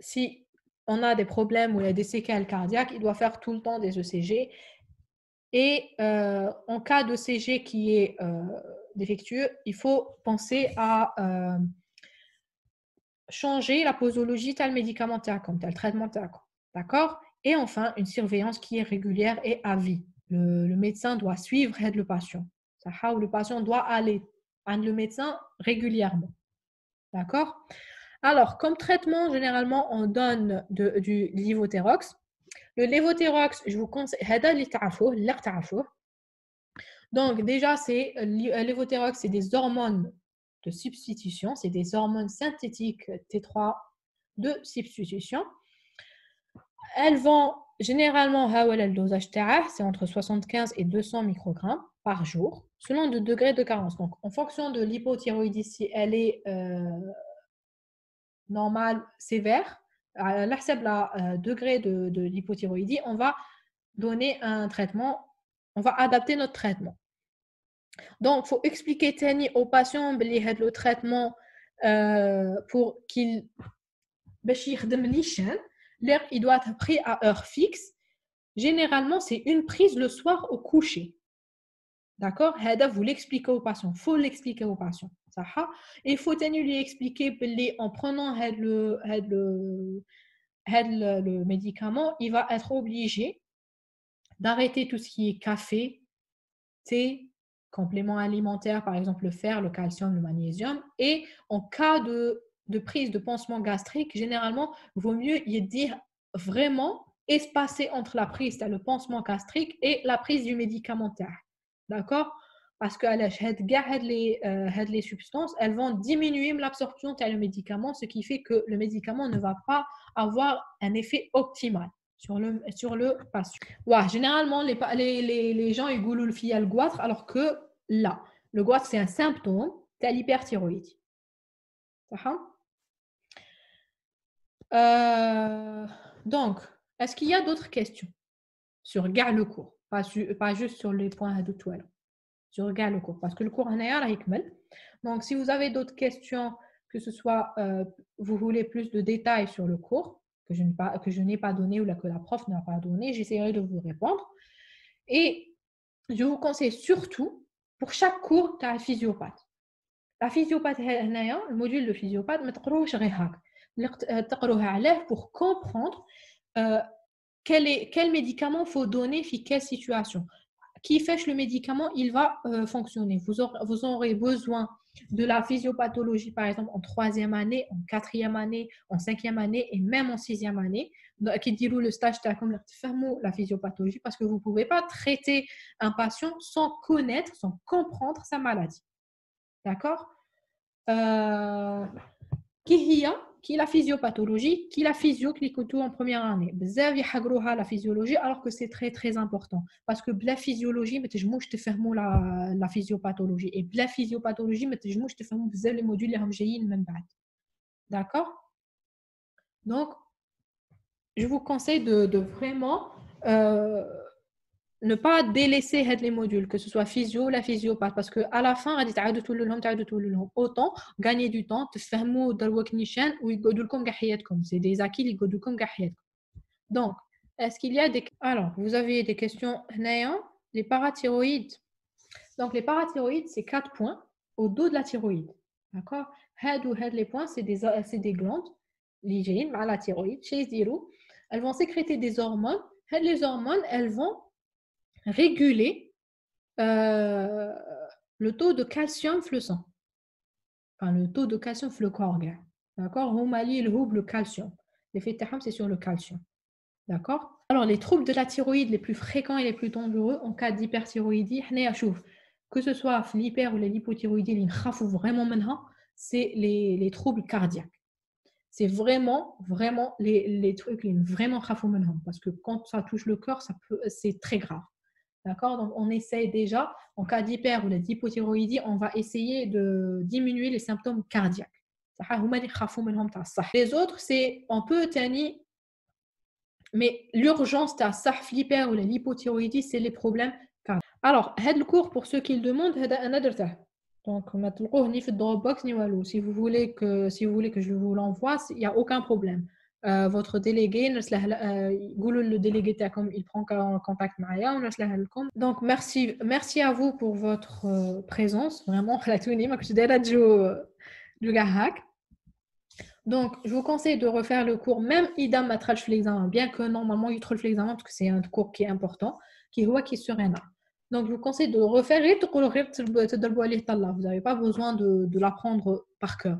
si on a des problèmes ou il y a des séquelles cardiaques. Il doit faire tout le temps des ECG. Et euh, en cas d'ECG qui est défectueux, il faut penser à euh, changer la posologie tel médicamentaire comme tel traitement D'accord Et enfin, une surveillance qui est régulière et à vie. Le, médecin doit suivre le patient. Ça, le patient doit aller à le médecin régulièrement. D'accord Alors, comme traitement, généralement, on donne du Livothérox. Le levothérox je vous conseille, donc déjà, c'est l'évothérox, c'est des hormones de substitution, c'est des hormones synthétiques T3 de substitution. Elles vont généralement, le dosage c'est entre 75 et 200 microgrammes par jour, selon le degré de carence. Donc, en fonction de l'hypothyroïdie, si elle est normale, sévère, à la degré de, de l'hypothyroïdie, on va donner un traitement on va adapter notre traitement. Donc, il faut expliquer au patient patients ben, le traitement euh, pour qu'il ben, l'air il doit être pris à heure fixe. Généralement, c'est une prise le soir au coucher. D'accord Vous l'expliquez au patient. faut l'expliquer au patient. Et il faut lui expliquer ben, en prenant le, le, le médicament, il va être obligé d'arrêter tout ce qui est café, thé, compléments alimentaires, par exemple le fer, le calcium, le magnésium. Et en cas de, prise de pansement gastrique, généralement, il vaut mieux y dire vraiment espacer entre la prise, le pansement gastrique, et la prise du médicamentaire. D'accord Parce que euh, les, substances, elles vont diminuer l'absorption du médicament, ce qui fait que le médicament ne va pas avoir un effet optimal sur le, sur le patient. généralement, les, les, les, les gens, ils goulent le goitre, alors que là, le goitre, c'est un symptôme, c'est l'hyperthyroïdie. Euh, donc, est-ce qu'il y a d'autres questions sur Gare le cours pas, pas, juste sur les points de toile, sur Gare le cours, parce que le cours en est à la Donc, si vous avez d'autres questions, que ce soit euh, vous voulez plus de détails sur le cours, que je n'ai pas, que je pas donné ou là, que la prof n'a pas donné, j'essaierai de vous répondre. Et je vous conseille surtout, pour chaque cours, tu as un physiopathe. La physiopathe, le module de physiopathe, pour comprendre euh, quel, est, quel médicament faut donner dans quelle situation. Qui fait le médicament, il va euh, fonctionner. Vous aurez, vous aurez besoin de la physiopathologie, par exemple, en troisième année, en quatrième année, en cinquième année et même en sixième année, qui dit le stage comme la physiopathologie, parce que vous ne pouvez pas traiter un patient sans connaître, sans comprendre sa maladie. D'accord euh, Qui a qui est la physiopathologie, qui est la physio en première année. la physiologie alors que c'est très très important parce que la physiologie mais je te ferme la la physiopathologie et la physiopathologie mais je te ferme les modules même D'accord Donc je vous conseille de, vraiment euh, ne pas délaisser les modules, que ce soit physio la physiopathe, parce qu'à la fin, tout le autant gagner du temps, te faire mot ou c'est des acquis, Donc, est-ce qu'il y a des. Alors, vous avez des questions, les parathyroïdes. Donc, les parathyroïdes, c'est quatre points au dos de la thyroïde. D'accord Head ou les points, c'est des, des glandes, l'hygiène, la thyroïde, chez Elles vont sécréter des hormones. Les hormones, elles vont réguler euh, le taux de calcium dans le sang. Enfin, le taux de calcium dans le corps. D'accord le calcium. L'effet de c'est sur le calcium. D'accord Alors, les troubles de la thyroïde les plus fréquents et les plus dangereux en cas d'hyperthyroïdie, que ce soit l'hyper ou l'hypothyroïdie, l'hypothyroïdie, vraiment maintenant, c'est les, les, troubles cardiaques. C'est vraiment, vraiment les, les trucs qui vraiment maintenant. Parce que quand ça touche le corps, ça peut, c'est très grave. D'accord Donc, on essaye déjà, en cas d'hyper ou d'hypothyroïdie, on va essayer de diminuer les symptômes cardiaques. Les autres, c'est on peut tenir, mais l'urgence, l'hyper ou l'hypothyroïdie, c'est les problèmes cardiaques. Alors, le cours, pour ceux qui le demandent, un donc, ni Dropbox ni Walou. Si vous voulez que, si vous voulez que je vous l'envoie, il n'y a aucun problème. Euh, votre délégué euh, le délégué il prend contact معايا donc merci merci à vous pour votre euh, présence vraiment donc je vous conseille de refaire le cours même idam matrach l'examen bien que normalement il trouve l'examen parce que c'est un cours qui est important qui est qui serein donc je vous conseille de refaire et vous n'avez pas besoin de, de l'apprendre par cœur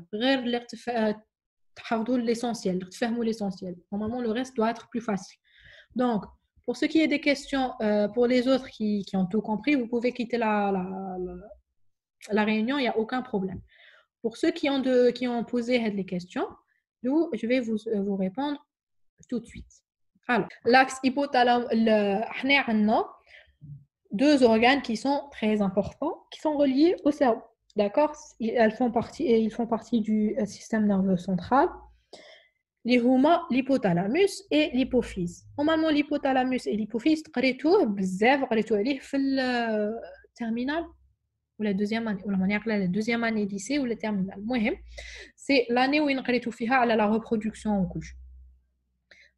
Hardoul l'essentiel, ferme l'essentiel. Normalement, le reste doit être plus facile. Donc, pour ce qui est des questions, euh, pour les autres qui, ont tout compris, vous pouvez quitter la, la, réunion, il n'y a aucun problème. Pour ceux qui ont, de, qui ont posé les questions, nous, je vais vous, euh, vous répondre tout de suite. Alors, l'axe hypothalamus, deux organes qui sont très importants, qui sont reliés au cerveau. D'accord Elles font partie, et ils font partie du euh, système nerveux central. Les l'hypothalamus et l'hypophyse. Normalement, l'hypothalamus et l'hypophyse, qritou بزاف qritou عليه le euh, terminal, ou la deuxième année ou la manière la deuxième année lycée ou le terminal, moyen c'est l'année où ils qritou فيها على la reproduction en couche.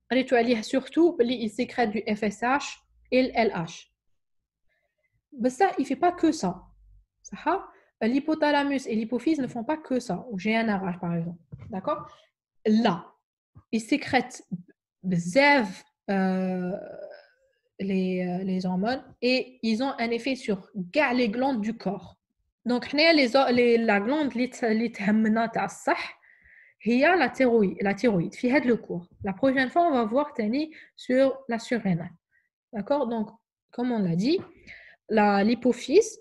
qritou عليه surtout il sécrète du FSH et le LH. Mais bah, ça, il fait pas que ça. Ça l'hypothalamus et l'hypophyse ne font pas que ça, ou j'ai un par exemple. D'accord Là, ils sécrètent bzève, euh, euh, les, hormones et ils ont un effet sur les glandes du corps. Donc, les, la glande il y a la thyroïde, la thyroïde, le cours. La prochaine fois, on va voir Tani sur la surrénale. D'accord Donc, comme on l'a dit, l'hypophyse,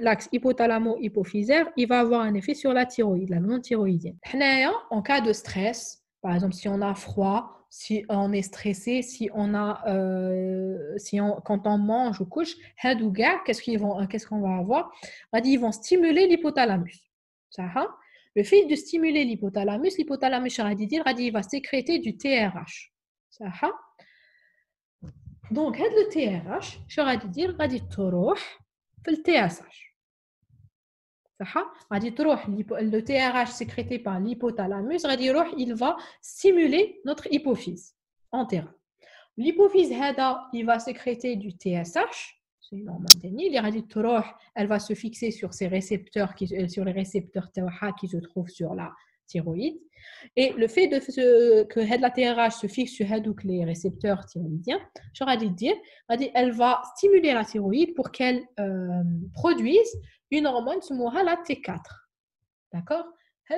l'axe hypothalamo-hypophysaire, il va avoir un effet sur la thyroïde, la non-thyroïdienne. En cas de stress, par exemple, si on a froid, si on est stressé, si on a, euh, quand on mange ou couche, qu'est-ce qu'ils vont, qu'est-ce qu'on va avoir Ils vont stimuler l'hypothalamus. Hein? Le fait de stimuler l'hypothalamus, l'hypothalamus, il va sécréter du TRH. دونك هاد لو تي ار اش شو غادي دير غادي تروح في التي اس اش صح غادي تروح لو تي ار اش سيكريتي بار ليبوتالاموس غادي يروح il va stimuler notre hypophyse antérieure l'hypophyse هذا il va sécréter du TSH c'est normal l'hormone غادي تروح elle va se fixer sur ses récepteurs qui sur les récepteurs qui se trouvent sur la thyroïde. Et le fait de que la TRH se fixe sur les récepteurs thyroïdiens, j'aurais dit elle va stimuler la thyroïde pour qu'elle euh, produise une hormone qui la T4. D'accord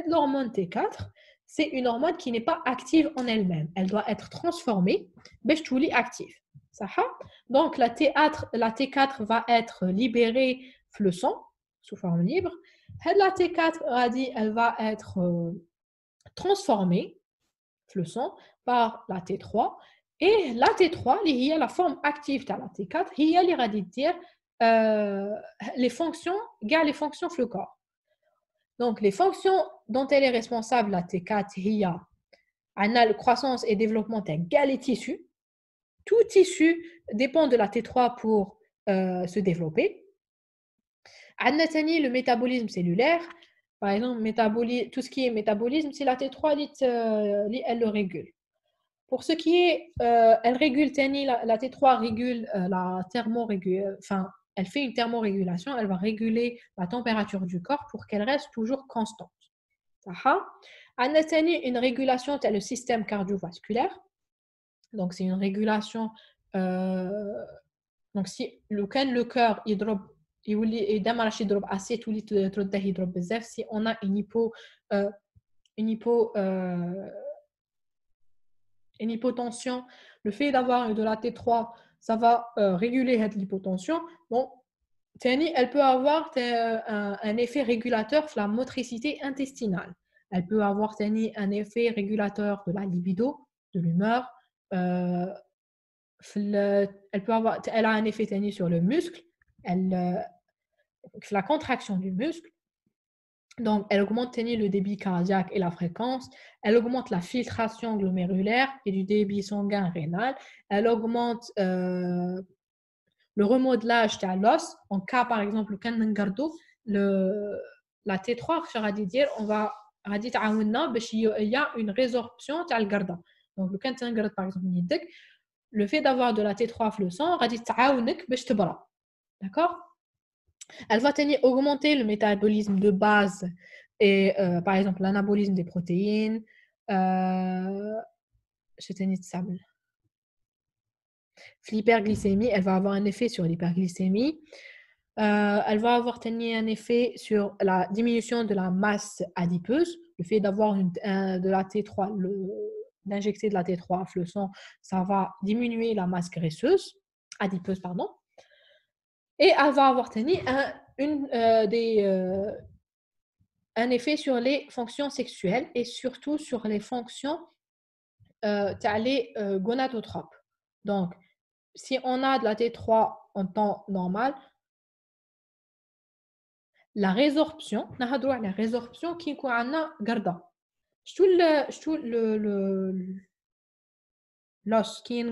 L'hormone T4, c'est une hormone qui n'est pas active en elle-même. Elle doit être transformée, mais je ça active. Donc la T4, la T4 va être libérée le sous forme libre la T4 radie, elle va être euh, transformée, le par la T3. Et la T3, qui est la forme active de la T4, qui est dire les fonctions, les fonctions le corps. Donc, les fonctions dont elle est responsable, la T4, il y a la croissance et développement des les tissus. Tout tissu dépend de la T3 pour euh, se développer le métabolisme cellulaire, par exemple, tout ce qui est métabolisme, c'est la T3, euh, elle le régule. Pour ce qui est, euh, elle régule, la, la T3 régule euh, la thermorégulation, enfin, elle fait une thermorégulation, elle va réguler la température du corps pour qu'elle reste toujours constante. À une régulation c'est le système cardiovasculaire. Donc, c'est une régulation. donc, si le, le cœur il drop et دائما راح يضرب اسيت تولي ترده يضرب si on a une hypotension, le fait d'avoir de la T3, ça va euh, réguler cette hypotension. Bon, elle peut avoir euh, un, effet régulateur sur la motricité intestinale. Elle peut avoir un effet régulateur de la libido, de l'humeur. Euh, elle, peut avoir, elle a un effet sur le muscle elle, euh, la contraction du muscle. Donc, elle augmente le débit cardiaque et la fréquence, elle augmente la filtration glomérulaire et du débit sanguin rénal, elle augmente euh, le remodelage de l'os. En cas, par exemple, quand on la T3, on va غادي qu'il y a une résorption de la Donc le le fait d'avoir de la T3 dans le sang غادي تعاونك باش D'accord Elle va tenir augmenter le métabolisme de base et euh, par exemple l'anabolisme des protéines, euh, de sable. L'hyperglycémie, elle va avoir un effet sur l'hyperglycémie. Euh, elle va avoir un effet sur la diminution de la masse adipeuse, le fait d'avoir de la T3, d'injecter de la T3 le sang, ça va diminuer la masse graisseuse, adipeuse, pardon et elle va avoir tenu un, une, euh, des, euh, un effet sur les fonctions sexuelles et surtout sur les fonctions euh, euh gonadotropes. Donc, si on a de la T3 en temps normal, la résorption, la résorption qui est garda. Je le l'os qui est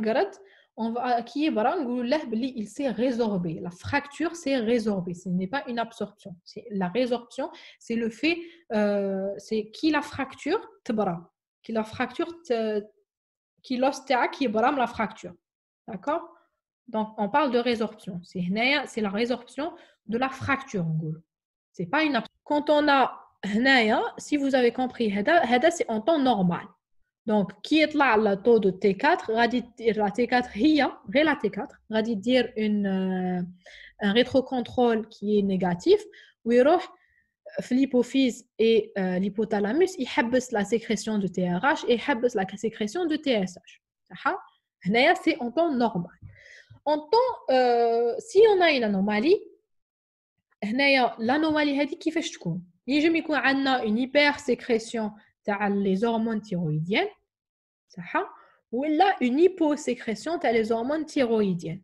on va, qui est il s'est résorbé. La fracture s'est résorbée. Ce n'est pas une absorption. C'est la résorption, c'est le fait, euh, c'est qui la fracture, Qui la fracture, qui l'ostéa, qui est la fracture. D'accord Donc, on parle de résorption. C'est la résorption de la fracture, C'est pas une Quand on a, si vous avez compris, c'est en temps normal. Donc, qui est là la taux de T4 La T4, la T4, dire une, euh, un rétrocontrôle qui est négatif. où euh, l'hypophyse et euh, l'hypothalamus, ils ont la sécrétion de TRH et ils la sécrétion de TSH. C'est en temps normal. En temps, si on a une anomalie, l'anomalie dit qui fait quoi je a une hypersécrétion les hormones thyroïdiennes ou a une hyposécrétion as les hormones thyroïdiennes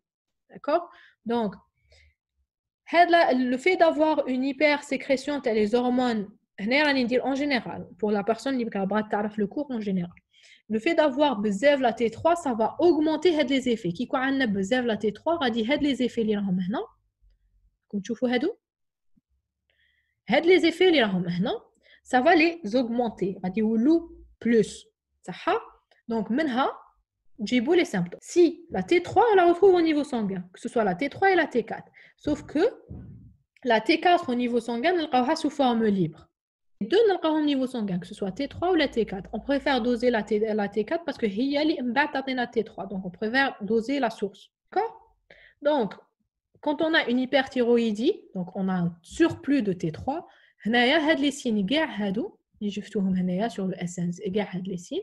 d'accord donc le fait d'avoir une hypersécrétion as les hormones en général pour la personne qui a le cours en général le fait d'avoir de la T3 ça va augmenter les effets qui quoi عندنا de la T3 غادي dit les effets اللي maintenant. هنا tu تشوفوا هادو les effets اللي maintenant, ça va les augmenter غادي plus d'accord donc, les symptômes. Si la T3, on la retrouve au niveau sanguin, que ce soit la T3 et la T4. Sauf que la T4 au niveau sanguin, elle la sous forme libre. Les deux, on au niveau sanguin, que ce soit T3 ou la T4. On préfère doser la, T, la T4 parce que la T3. Donc, on préfère doser la source. Donc, quand on a une hyperthyroïdie, donc on a un surplus de T3, signes, sur le SNC,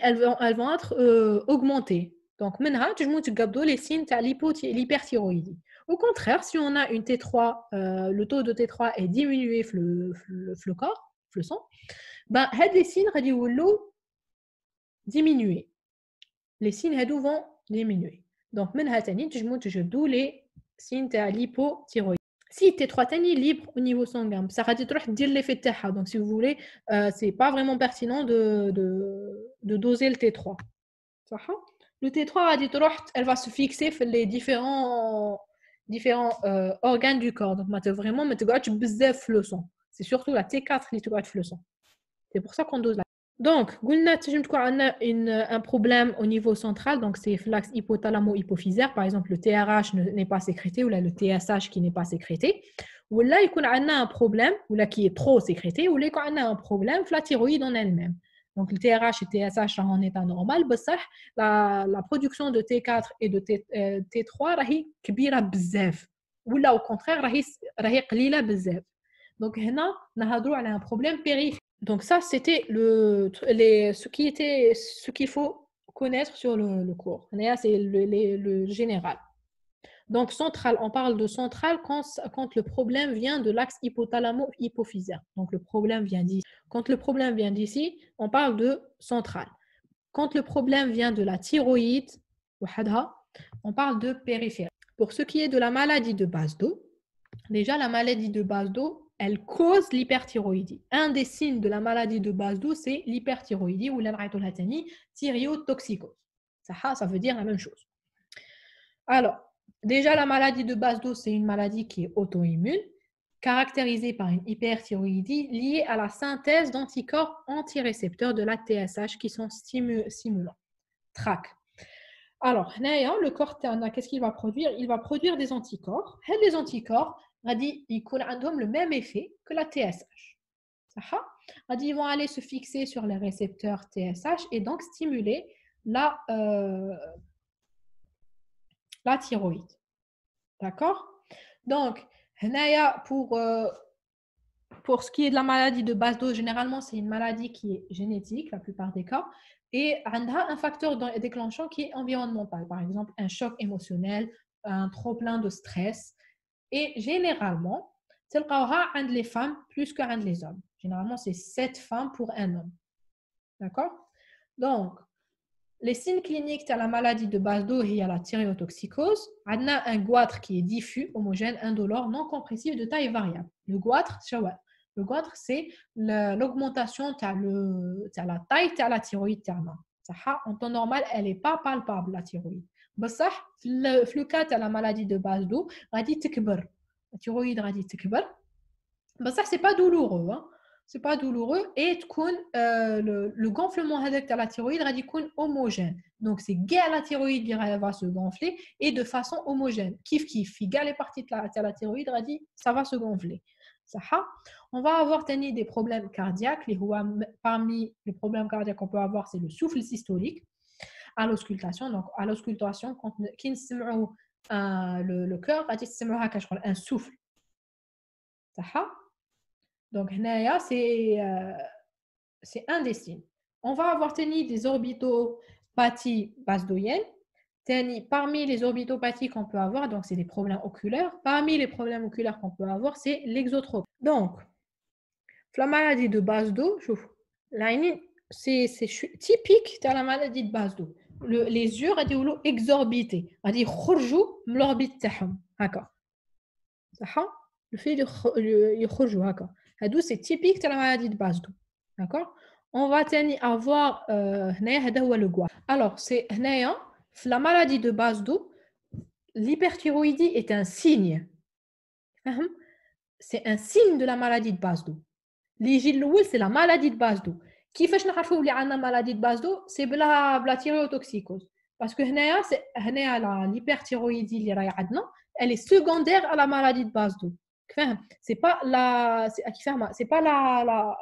elles vont être euh, augmentées. Donc tu تجمو gabdo les signes de l'hyperthyroïdie. Au contraire, si on a une T3, euh, le taux de T3 est diminué le, le, le corps, le sang, ben, les signes vont diminuer. Les signes vont diminuer. Donc maintenant, tu تجمو les signes de l'hypothyroïdie si T3 est libre au niveau sanguin ça va dire l'effet de donc si vous voulez euh, c'est pas vraiment pertinent de, doser le T3 le T3 elle va se fixer les différents euh, organes du corps donc vraiment tu le sang c'est surtout la T4 qui te le sang c'est pour ça qu'on dose la donc, a un problème au niveau central, donc c'est l'axe hypothalamo-hypophysaire, par exemple le TRH n'est pas sécrété ou là le TSH qui n'est pas sécrété, ou là il y a un problème, ou là qui est trop sécrété, ou là il y a un problème, la thyroïde en elle-même. Donc le TRH et le TSH sont en état normal, mais la, production de T4 et de T, 3 euh, est kbira ou là au contraire, rahi قليلة بزاف. Donc, là, on a un problème périphérique. Donc ça, c'était le, ce qui était, ce qu'il faut connaître sur le, cours. cours. C'est le, général. Donc central, on parle de central quand, quand le problème vient de l'axe hypothalamo-hypophysaire. Donc le problème vient d'ici. Quand le problème vient d'ici, on parle de central. Quand le problème vient de la thyroïde, on parle de périphérique. Pour ce qui est de la maladie de base d'eau, déjà la maladie de base d'eau, elle cause l'hyperthyroïdie. Un des signes de la maladie de base d'eau, c'est l'hyperthyroïdie ou l'amratolatanie thyriotoxicose. Ça, ah, ça veut dire la même chose. Alors, déjà, la maladie de base d'eau, c'est une maladie qui est auto-immune, caractérisée par une hyperthyroïdie liée à la synthèse d'anticorps antirécepteurs de la TSH qui sont stimulants. TRAC. Alors, le corps, qu'est-ce qu'il va produire Il va produire des anticorps. Et les anticorps, غادي un عندهم le même effet que la TSH. ils vont aller se fixer sur les récepteurs TSH et donc stimuler la euh, thyroïde. D'accord Donc euh, pour ce qui est de la maladie de base dose, généralement, c'est une maladie qui est génétique, la plupart des cas, et a un facteur déclenchant qui est environnemental, par exemple un choc émotionnel, un trop-plein de stress, et généralement, c'est le les femmes plus que les hommes. Généralement, c'est sept femmes pour un homme. D'accord Donc, les signes cliniques de la maladie de base d'eau et à la thyréotoxicose, on a un goitre qui est diffus, homogène, indolore, non compressif de taille variable. Le goitre, le goitre c'est l'augmentation de la taille de la thyroïde. En temps normal, elle n'est pas palpable, la thyroïde. Ça, le flucate à la maladie de base d'eau, la thyroïde, la thyroïde, c'est pas douloureux. Ce n'est pas douloureux et le gonflement réduit à la thyroïde, être homogène. Donc, c'est la thyroïde qui va se gonfler et de façon homogène. Kif, kif, kif, les parties de la thyroïde, ça va se gonfler. On va avoir des problèmes cardiaques. Parmi les problèmes cardiaques qu'on peut avoir, c'est le souffle systolique à l'auscultation donc à l'auscultation qui euh, le, le cœur غادي bah, تسمعوها un souffle donc c'est euh, c'est un des signes on va avoir tenu des orbitopathies basdoyennes Parmi les orbitopathies qu'on peut avoir, donc c'est des problèmes oculaires. Parmi les problèmes oculaires qu'on peut avoir, c'est l'exotrope Donc, la maladie de base d'eau, c'est typique de la maladie de base d'eau les yeux غادي يولوا exorbités غادي يخرجوا من l'orbite d'accord le fait de يخرجوا هكا هادو c'est typique la maladie de base d'accord on va tenir avoir هنايا euh, alors hein. c'est la maladie de base d'eau l'hyperthyroïdie est un signe hein? c'est un signe de la maladie de base d'eau les c'est la maladie de base d'eau ce qui fait que nous avons une maladie de base d'eau, c'est la thyroïdotoxicose. Parce que l'hyperthyroïdie, elle est secondaire à la maladie de base d'eau. Ce n'est pas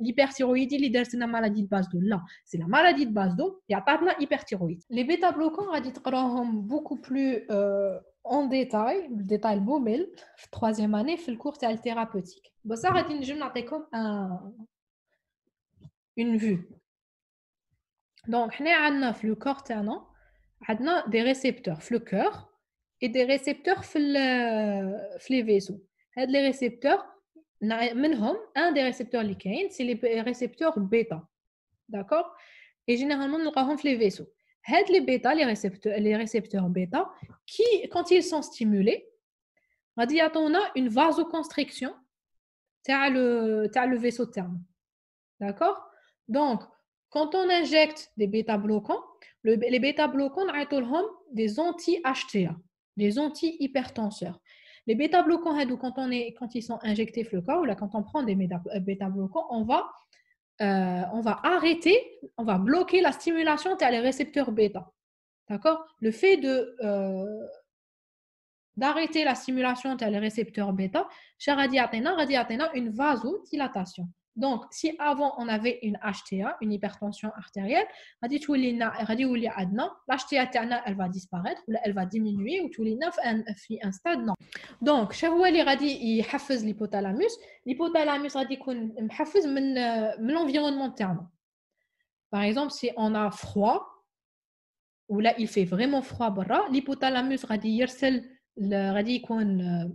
l'hyperthyroïdie qui c'est la maladie de base d'eau. C'est la maladie de base d'eau et la hyperthyroïde. Les bêta-bloquants, les avons beaucoup plus euh, en détail. Le détail est le La troisième année, c'est le cours thérapeutique. Nous comme un une vue. Donc, nous avons le corps, des récepteurs le cœur et des récepteurs les vaisseaux. Les récepteurs, un des récepteurs c'est les récepteurs bêta. D'accord Et généralement, nous avons les vaisseaux. Les bêta, les récepteurs, les récepteurs bêta, qui, quand ils sont stimulés, on a une vasoconstriction, T'as le, le vaisseau terme. D'accord donc, quand on injecte des bêta-bloquants, les bêta-bloquants, on des anti-HTA, des anti-hypertenseurs. Les bêta-bloquants, hein, quand, quand ils sont injectés le corps, ou quand on prend des euh, bêta-bloquants, on va, euh, on va arrêter, on va bloquer la stimulation les récepteurs bêta. D'accord Le fait euh, d'arrêter la stimulation les récepteurs bêta, ça va une vasodilatation. Donc, si avant on avait une HTA, une hypertension artérielle, l'HTA elle va disparaître, elle va diminuer, ou un stade non. Donc, chaque fois il l'hypothalamus, l'hypothalamus غادي يكون euh, l'environnement terme Par exemple, si on a froid ou là il fait vraiment froid dehors, l'hypothalamus غادي le غادي euh,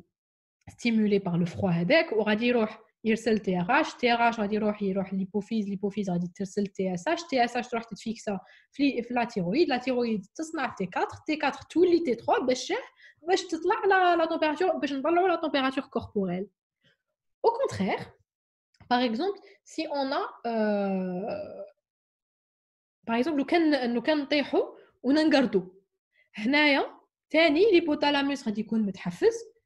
stimulé par le froid ou ou يرسل تي ار اش تي ار اش غادي يروح يروح ليبوفيز ليبوفيز غادي ترسل تي اس اش تي اس اش تروح تتفيكسا في لا تيرويد لا تيرويد تصنع تي 4 تي 4 تولي تي 3 باش اه، باش تطلع لا تومبيراتور باش نطلعوا لا تومبيراتور كوربوريل او كونترير باغ اكزومبل سي اون ا باغ اكزومبل لو كان لو كان نطيحوا وننقردوا هنايا ثاني ليبوتالاموس غادي يكون متحفز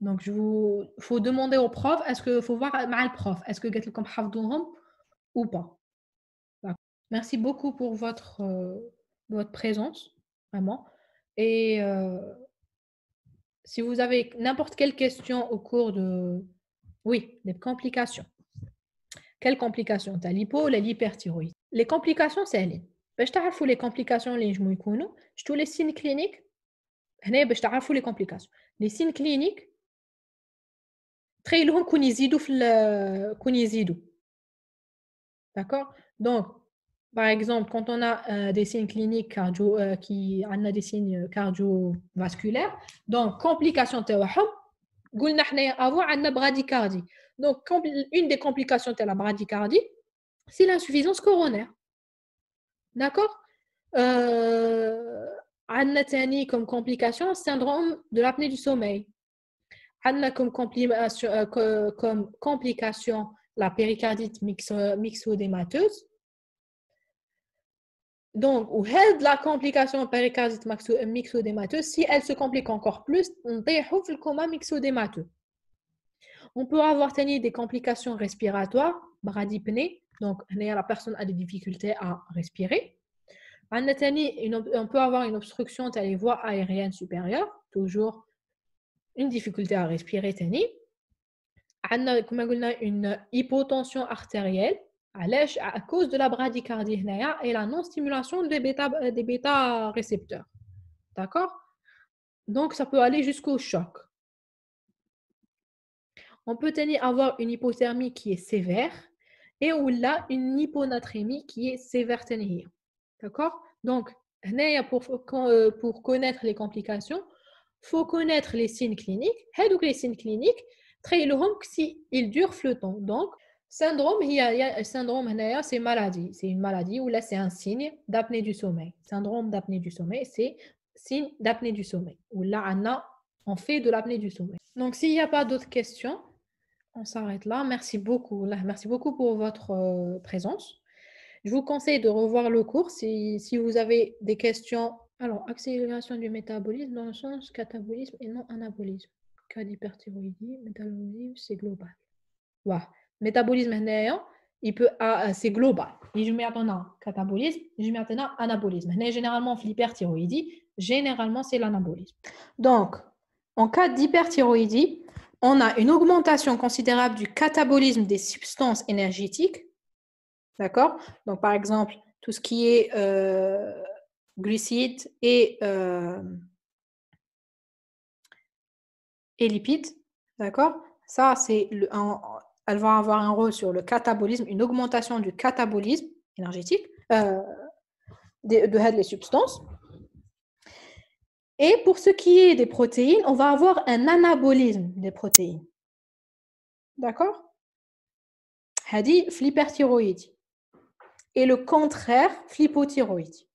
Donc, il vous... faut demander au prof, est-ce que faut voir avec le prof, est-ce que quelqu'un hafdouhom ou pas. Merci beaucoup pour votre, euh, votre présence, vraiment. Et euh, si vous avez n'importe quelle question au cours de... Oui, des complications. Quelles complications Tu as l'hypo l'hyperthyroïde. Les complications, c'est elle. je les complications je ينجموا les signes cliniques je باش les complications les signes cliniques très long يزيدوا في d'accord donc Par exemple, quand on a euh, des signes cliniques cardio, euh, qui on a des signes cardiovasculaires, donc complications تاعهم, la حنايا bradycardie. Donc une des complications de la bradycardie, c'est l'insuffisance coronaire. D'accord euh, a comme complication syndrome de l'apnée du sommeil. On a comme, complication la péricardite euh, mixodémateuse. Donc, ou la complication péricardite mixodémateuse, si elle se complique encore plus, on déroule le coma mixo-démateux. On peut avoir des complications respiratoires, bradypnée, donc la personne a des difficultés à respirer. On peut avoir une obstruction des voies aériennes supérieures, toujours une difficulté à respirer tenir une hypotension artérielle علاش à cause de la bradycardie هنايا et la non stimulation des bêta des bêta récepteurs d'accord donc ça peut aller jusqu'au choc on peut tenir avoir une hypothermie qui est sévère et ou là une hyponatrémie qui est sévère D'accord Donc, pour, euh, pour connaître les complications, faut connaître les signes cliniques donc les signes cliniques si ils durent le temps donc syndrome a syndrome c'est maladie c'est une maladie où là c'est un signe d'apnée du sommeil syndrome d'apnée du sommeil c'est signe d'apnée du sommeil ou là on fait de l'apnée du sommeil donc s'il n'y a pas d'autres questions on s'arrête là merci beaucoup merci beaucoup pour votre euh, présence je vous conseille de revoir le cours si, si vous avez des questions alors, accélération du métabolisme dans le sens catabolisme et non anabolisme. Cas d'hyperthyroïdie, métabolisme, c'est global. Wow. Métabolisme, il peut, ah, ah, c'est global. Et je mets maintenant catabolisme, je mets maintenant anabolisme. généralement, l'hyperthyroïdie, généralement, c'est l'anabolisme. Donc, en cas d'hyperthyroïdie, on a une augmentation considérable du catabolisme des substances énergétiques. D'accord Donc, par exemple, tout ce qui est. Euh, glucides euh, et, lipides. D'accord Ça, c'est elle va avoir un rôle sur le catabolisme, une augmentation du catabolisme énergétique euh, de, de les substances. Et pour ce qui est des protéines, on va avoir un anabolisme des protéines. D'accord dit fliperthyroïde Et le contraire, flipothyroïde.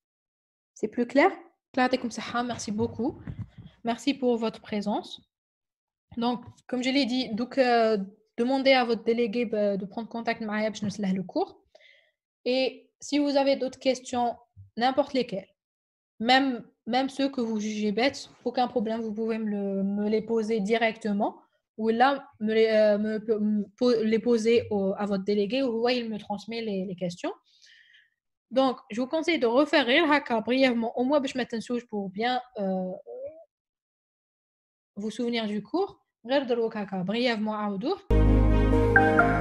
C'est plus clair Merci beaucoup. Merci pour votre présence. Donc, comme je l'ai dit, donc, euh, demandez à votre délégué bah, de prendre contact avec le cours. Et si vous avez d'autres questions, n'importe lesquelles, même, même ceux que vous jugez bêtes, aucun problème, vous pouvez me, les poser directement ou là, me, les euh, poser à votre délégué ou il me transmet les questions. Donc, je vous conseille de refaire Rilhaka brièvement, au moins, je un pour bien euh, vous souvenir du cours. Rilhaka brièvement, à